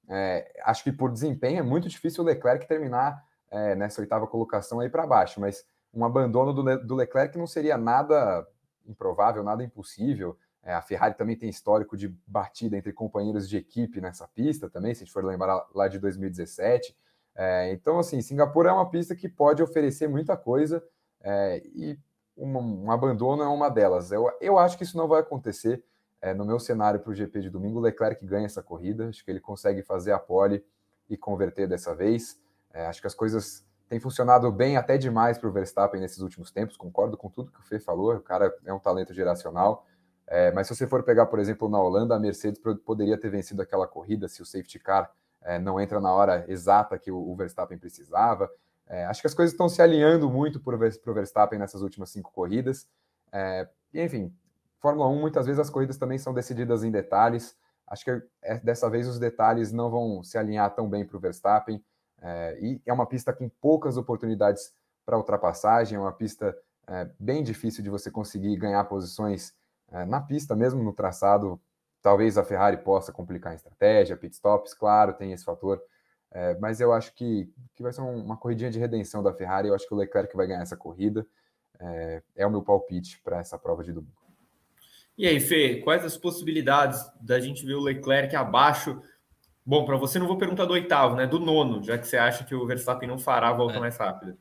é, acho que por desempenho é muito difícil o Leclerc terminar é, nessa oitava colocação aí para baixo, mas um abandono do, Le do Leclerc não seria nada improvável, nada impossível. É, a Ferrari também tem histórico de batida entre companheiros de equipe nessa pista também, se a gente for lembrar lá de 2017. É, então, assim, Singapura é uma pista que pode oferecer muita coisa é, e um abandono é uma delas. Eu, eu acho que isso não vai acontecer é, no meu cenário para o GP de domingo. Leclerc ganha essa corrida, acho que ele consegue fazer a pole e converter dessa vez. É, acho que as coisas têm funcionado bem até demais para o Verstappen nesses últimos tempos. Concordo com tudo que o Fê falou. O cara é um talento geracional. É, mas se você for pegar, por exemplo, na Holanda, a Mercedes poderia ter vencido aquela corrida se o safety car é, não entra na hora exata que o, Verstappen precisava. É, acho que as coisas estão se alinhando muito para o Verstappen nessas últimas cinco corridas. É, e, enfim, Fórmula 1, muitas vezes as corridas também são decididas em detalhes. Acho que é, dessa vez os detalhes não vão se alinhar tão bem para o Verstappen. É, e é uma pista com poucas oportunidades para ultrapassagem, é uma pista bem difícil de você conseguir ganhar posições é, na pista mesmo, no traçado, talvez a Ferrari possa complicar a estratégia, pitstops, claro, tem esse fator, é, mas eu acho que, que vai ser uma corridinha de redenção da Ferrari, eu acho que o Leclerc vai ganhar essa corrida, é, é o meu palpite para essa prova de domingo. E aí, Fê, quais as possibilidades da gente ver o Leclerc abaixo? Bom, para você não vou perguntar do oitavo, né? Do nono, já que você acha que o Verstappen não fará a volta é. mais rápida.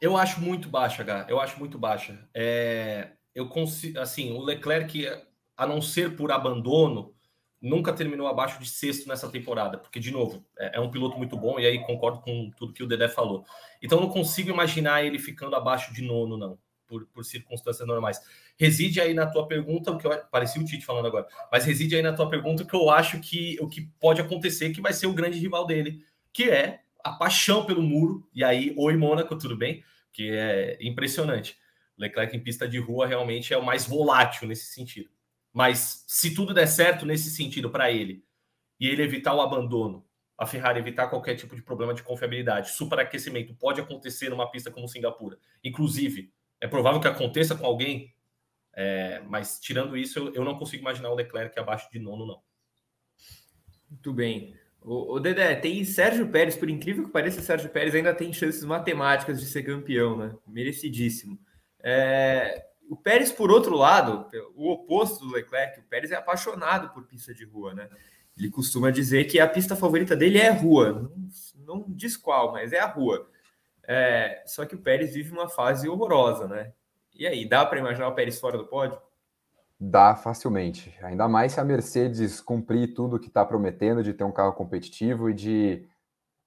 Eu acho muito baixa, H. Eu acho muito baixa. É eu consigo. Assim, o Leclerc, a não ser por abandono, nunca terminou abaixo de sexto nessa temporada, porque, de novo, é, é um piloto muito bom, e aí concordo com tudo que o Dedé falou. Então, não consigo imaginar ele ficando abaixo de nono, não. Por, por, circunstâncias normais. Reside aí na tua pergunta, o que eu, parecia o Tite falando agora, mas reside aí na tua pergunta que eu acho que o que pode acontecer que vai ser o grande rival dele, que é a paixão pelo muro, e aí, oi Mônaco, tudo bem? Que é impressionante. Leclerc em pista de rua realmente é o mais volátil nesse sentido. Mas se tudo der certo nesse sentido para ele e ele evitar o abandono, a Ferrari evitar qualquer tipo de problema de confiabilidade, superaquecimento pode acontecer numa pista como Singapura. Inclusive, é provável que aconteça com alguém, é, mas tirando isso, eu, eu, não consigo imaginar o Leclerc abaixo de nono, não. Muito bem. O, o Dedé, tem Sérgio Pérez, por incrível que pareça, Sérgio Pérez ainda tem chances matemáticas de ser campeão, né? Merecidíssimo. É, o Pérez, por outro lado, o oposto do Leclerc, o Pérez é apaixonado por pista de rua, né? Ele costuma dizer que a pista favorita dele é rua, não, não diz qual, mas é a rua. É, só que o Pérez vive uma fase horrorosa, né? E aí, dá para imaginar o Pérez fora do pódio? Dá facilmente. Ainda mais se a Mercedes cumprir tudo que está prometendo de ter um carro competitivo e de,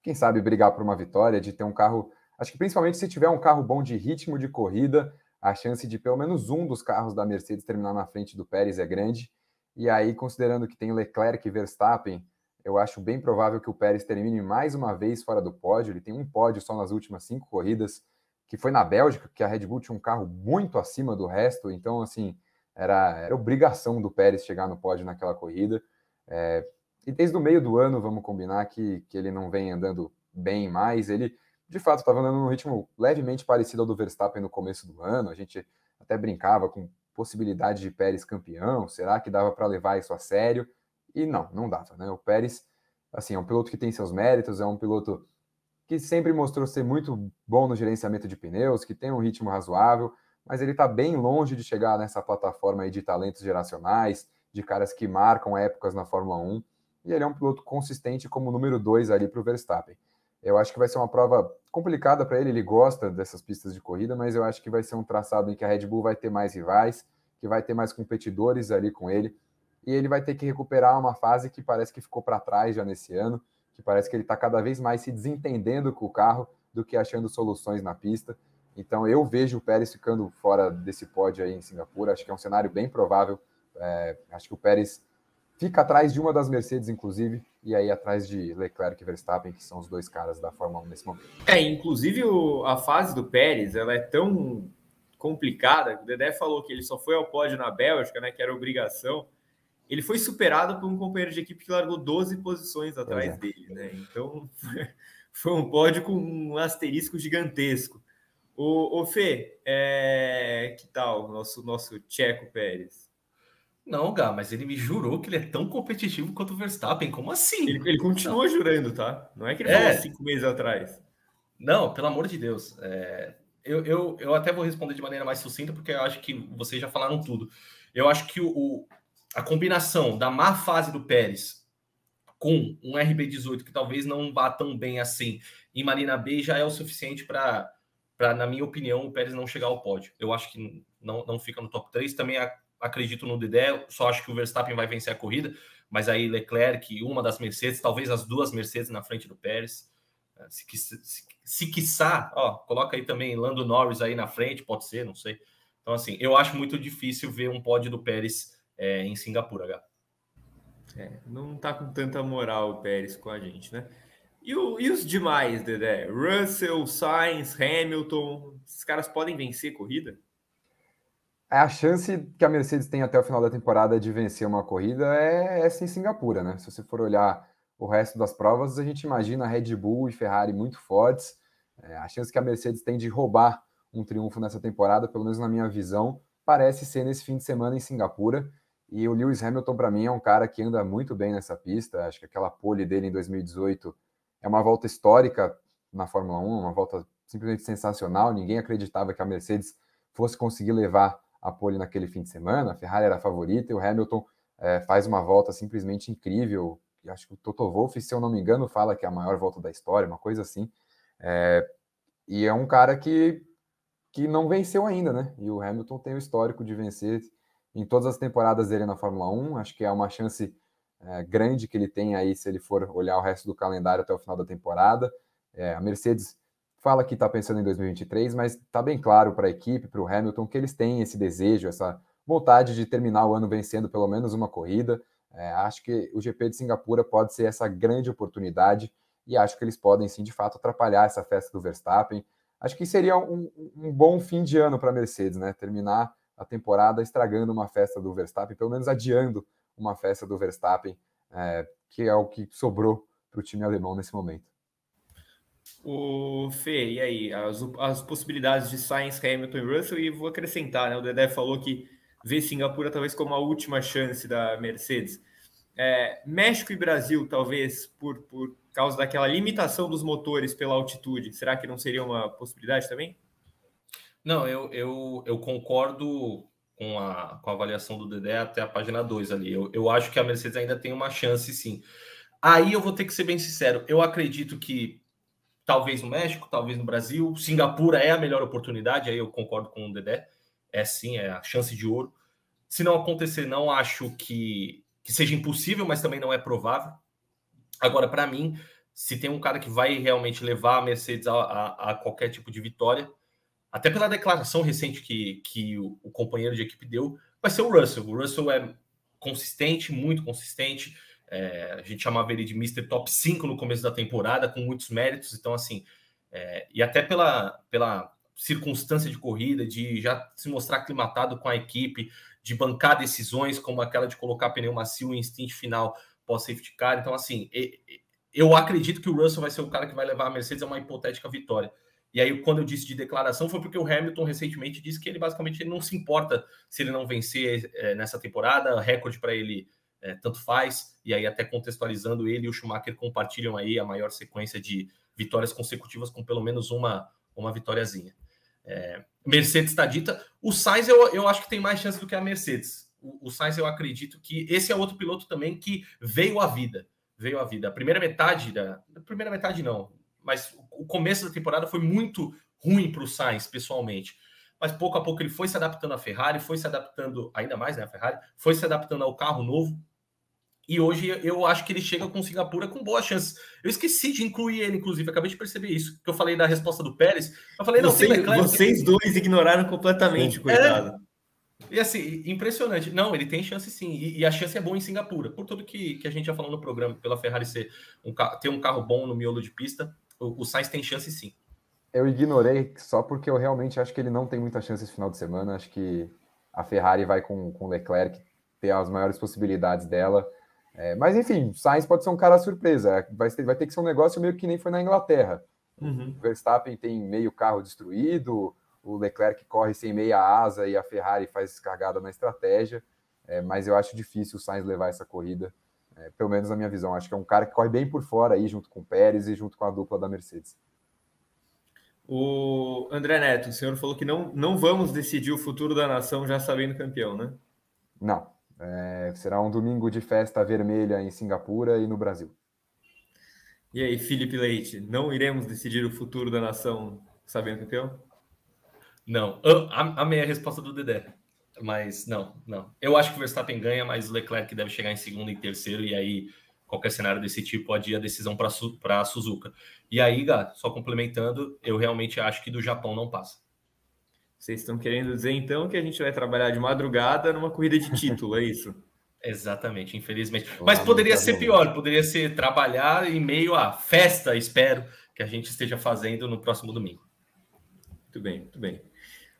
quem sabe, brigar por uma vitória, de ter um carro Acho que principalmente se tiver um carro bom de ritmo de corrida, a chance de pelo menos um dos carros da Mercedes terminar na frente do Pérez é grande. E aí, considerando que tem Leclerc e Verstappen, eu acho bem provável que o Pérez termine mais uma vez fora do pódio. Ele tem um pódio só nas últimas cinco corridas, que foi na Bélgica, que a Red Bull tinha um carro muito acima do resto. Então, assim, era, era obrigação do Pérez chegar no pódio naquela corrida. É, e desde o meio do ano, vamos combinar que, que ele não vem andando bem mais. Ele de fato estava andando num ritmo levemente parecido ao do Verstappen no começo do ano. A gente até brincava com possibilidade de Pérez campeão. Será que dava para levar isso a sério? E não, não dava, né? O Pérez, assim, é um piloto que tem seus méritos, é um piloto que sempre mostrou ser muito bom no gerenciamento de pneus, que tem um ritmo razoável, mas ele está bem longe de chegar nessa plataforma aí de talentos geracionais, de caras que marcam épocas na Fórmula 1. E ele é um piloto consistente como número dois ali para o Verstappen. Eu acho que vai ser uma prova complicada para ele, ele gosta dessas pistas de corrida, mas eu acho que vai ser um traçado em que a Red Bull vai ter mais rivais, que vai ter mais competidores ali com ele, e ele vai ter que recuperar uma fase que parece que ficou para trás já nesse ano, que parece que ele está cada vez mais se desentendendo com o carro do que achando soluções na pista. Então eu vejo o Pérez ficando fora desse pódio aí em Singapura, acho que é um cenário bem provável. É, acho que o Pérez Fica atrás de uma das Mercedes, inclusive, e aí atrás de Leclerc e Verstappen, que são os dois caras da Fórmula 1 nesse momento. É, inclusive o, a fase do Pérez, ela é tão complicada. O Dedé falou que ele só foi ao pódio na Bélgica, né, que era obrigação. Ele foi superado por um companheiro de equipe que largou 12 posições atrás é. dele, né? Então, foi um pódio com um asterisco gigantesco. O, o Fê, é... que tal nosso nosso Tcheco Pérez? Não, Gá, mas ele me jurou que ele é tão competitivo quanto o Verstappen. Como assim? Ele, ele continua não. jurando, tá? Não é que ele é. falou cinco meses atrás. Não, pelo amor de Deus. É... Eu, eu, eu até vou responder de maneira mais sucinta, porque eu acho que vocês já falaram tudo. Eu acho que o, o a combinação da má fase do Pérez com um RB18 que talvez não vá tão bem assim em Marina B já é o suficiente para, na minha opinião, o Pérez não chegar ao pódio. Eu acho que não, não fica no top 3. Também a acredito no Dedé, só acho que o Verstappen vai vencer a corrida, mas aí Leclerc, uma das Mercedes, talvez as duas Mercedes na frente do Pérez. É, se, se, se, se quiçá, ó, coloca aí também Lando Norris aí na frente, pode ser, não sei. Então, assim, eu acho muito difícil ver um pódio do Pérez é, em Singapura, H. É, não tá com tanta moral o Pérez com a gente, né? E, o, e os demais, Dedé? Russell, Sainz, Hamilton, esses caras podem vencer corrida? É, a chance que a Mercedes tem até o final da temporada de vencer uma corrida é essa é em Singapura, né? Se você for olhar o resto das provas, a gente imagina Red Bull e Ferrari muito fortes. É, a chance que a Mercedes tem de roubar um triunfo nessa temporada, pelo menos na minha visão, parece ser nesse fim de semana em Singapura. E o Lewis Hamilton, para mim, é um cara que anda muito bem nessa pista. Acho que aquela pole dele em 2018 é uma volta histórica na Fórmula 1, uma volta simplesmente sensacional. Ninguém acreditava que a Mercedes fosse conseguir levar a pole naquele fim de semana. A Ferrari era a favorita e o Hamilton é, faz uma volta simplesmente incrível. Eu acho que o Toto Wolff, se eu não me engano, fala que é a maior volta da história, uma coisa assim. É, e é um cara que, que não venceu ainda, né? E o Hamilton tem o histórico de vencer em todas as temporadas dele na Fórmula 1. Acho que é uma chance é, grande que ele tem aí se ele for olhar o resto do calendário até o final da temporada. É, a Mercedes fala que está pensando em 2023, mas está bem claro para a equipe, para o Hamilton, que eles têm esse desejo, essa vontade de terminar o ano vencendo pelo menos uma corrida. É, acho que o GP de Singapura pode ser essa grande oportunidade e acho que eles podem sim, de fato, atrapalhar essa festa do Verstappen. Acho que seria um, um bom fim de ano para a Mercedes, né? Terminar a temporada estragando uma festa do Verstappen, pelo menos adiando uma festa do Verstappen, é, que é o que sobrou para o time alemão nesse momento. O Fê, e aí? As, as possibilidades de Sainz, Hamilton e Russell, e vou acrescentar, né? O Dedé falou que vê Singapura talvez como a última chance da Mercedes. É, México e Brasil, talvez, por, por causa daquela limitação dos motores pela altitude, será que não seria uma possibilidade também? Não, eu, eu, eu concordo com a, com a avaliação do Dedé até a página 2 ali. Eu, eu acho que a Mercedes ainda tem uma chance, sim. Aí eu vou ter que ser bem sincero. Eu acredito que talvez no México, talvez no Brasil. Singapura é a melhor oportunidade, aí eu concordo com o Dedé. É sim, é a chance de ouro. Se não acontecer, não acho que, que seja impossível, mas também não é provável. Agora, para mim, se tem um cara que vai realmente levar a Mercedes a, a, a qualquer tipo de vitória, até pela declaração recente que, que o, o companheiro de equipe deu, vai ser o Russell. O Russell é consistente, muito consistente é, a gente chamava ele de Mr. Top 5 no começo da temporada, com muitos méritos. Então, assim, é, e até pela, pela circunstância de corrida, de já se mostrar aclimatado com a equipe, de bancar decisões como aquela de colocar pneu macio em instinto final pós-safety car. Então, assim, eu acredito que o Russell vai ser o cara que vai levar a Mercedes a uma hipotética vitória. E aí, quando eu disse de declaração, foi porque o Hamilton recentemente disse que ele basicamente ele não se importa se ele não vencer é, nessa temporada, recorde para ele é, tanto faz, e aí até contextualizando ele e o Schumacher compartilham aí a maior sequência de vitórias consecutivas com pelo menos uma, uma vitóriazinha. É, Mercedes está dita. O Sainz eu, eu acho que tem mais chance do que a Mercedes. O, o Sainz eu acredito que esse é outro piloto também que veio à vida. Veio à vida. A primeira metade da. A primeira metade não, mas o começo da temporada foi muito ruim para o Sainz, pessoalmente. Mas pouco a pouco ele foi se adaptando à Ferrari, foi se adaptando ainda mais né, à Ferrari, foi se adaptando ao carro novo, e hoje eu acho que ele chega com Singapura com boas chances. Eu esqueci de incluir ele, inclusive, acabei de perceber isso, que eu falei da resposta do Pérez. Eu falei, não, Você, Leclerc, Vocês dois ignoraram completamente, é. coitado. É... E assim, impressionante. Não, ele tem chance sim. E, e, a chance é boa em Singapura. Por tudo que, que a gente já falou no programa, pela Ferrari ser um, ter um carro bom no miolo de pista, o, o Sainz tem chance sim. Eu ignorei só porque eu realmente acho que ele não tem muita chance esse final de semana. Acho que a Ferrari vai com o Leclerc ter as maiores possibilidades dela. É, mas enfim, Sainz pode ser um cara surpresa. Vai ter, vai ter que ser um negócio meio que nem foi na Inglaterra. Uhum. O Verstappen tem meio carro destruído, o Leclerc corre sem meia asa e a Ferrari faz cagada na estratégia. É, mas eu acho difícil o Sainz levar essa corrida, é, pelo menos na minha visão. Acho que é um cara que corre bem por fora aí, junto com o Pérez e junto com a dupla da Mercedes. O André Neto, o senhor falou que não, não vamos decidir o futuro da nação já sabendo campeão, né? Não. É, será um domingo de festa vermelha em Singapura e no Brasil. E aí, Felipe Leite, não iremos decidir o futuro da nação sabendo campeão? É não. amei ah, a resposta é do Dedé. Mas não, não. Eu acho que o Verstappen ganha, mas o Leclerc deve chegar em segundo e terceiro, e aí qualquer cenário desse tipo pode ir a decisão para a Suzuka. E aí, Gá, só complementando, eu realmente acho que do Japão não passa. Vocês estão querendo dizer então que a gente vai trabalhar de madrugada numa corrida de título, é isso? Exatamente, infelizmente. Claro, Mas poderia tá ser bom. pior, poderia ser trabalhar em meio à festa, espero, que a gente esteja fazendo no próximo domingo. Muito bem, muito bem.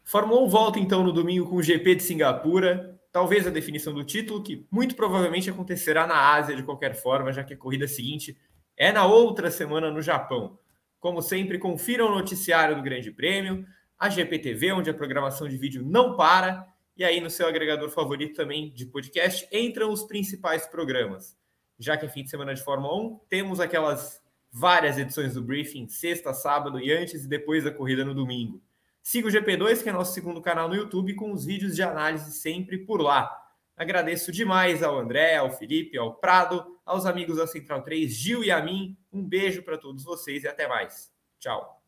Fórmula 1 volta então no domingo com o GP de Singapura, talvez a definição do título, que muito provavelmente acontecerá na Ásia de qualquer forma, já que a corrida seguinte é na outra semana no Japão. Como sempre, confira o noticiário do Grande Prêmio, a GPTV, onde a programação de vídeo não para, e aí no seu agregador favorito também de podcast entram os principais programas. Já que é fim de semana de Fórmula 1, temos aquelas várias edições do briefing, sexta, sábado e antes e depois da corrida no domingo. Siga o GP2, que é nosso segundo canal no YouTube, com os vídeos de análise sempre por lá. Agradeço demais ao André, ao Felipe, ao Prado, aos amigos da Central 3, Gil e a mim. Um beijo para todos vocês e até mais. Tchau.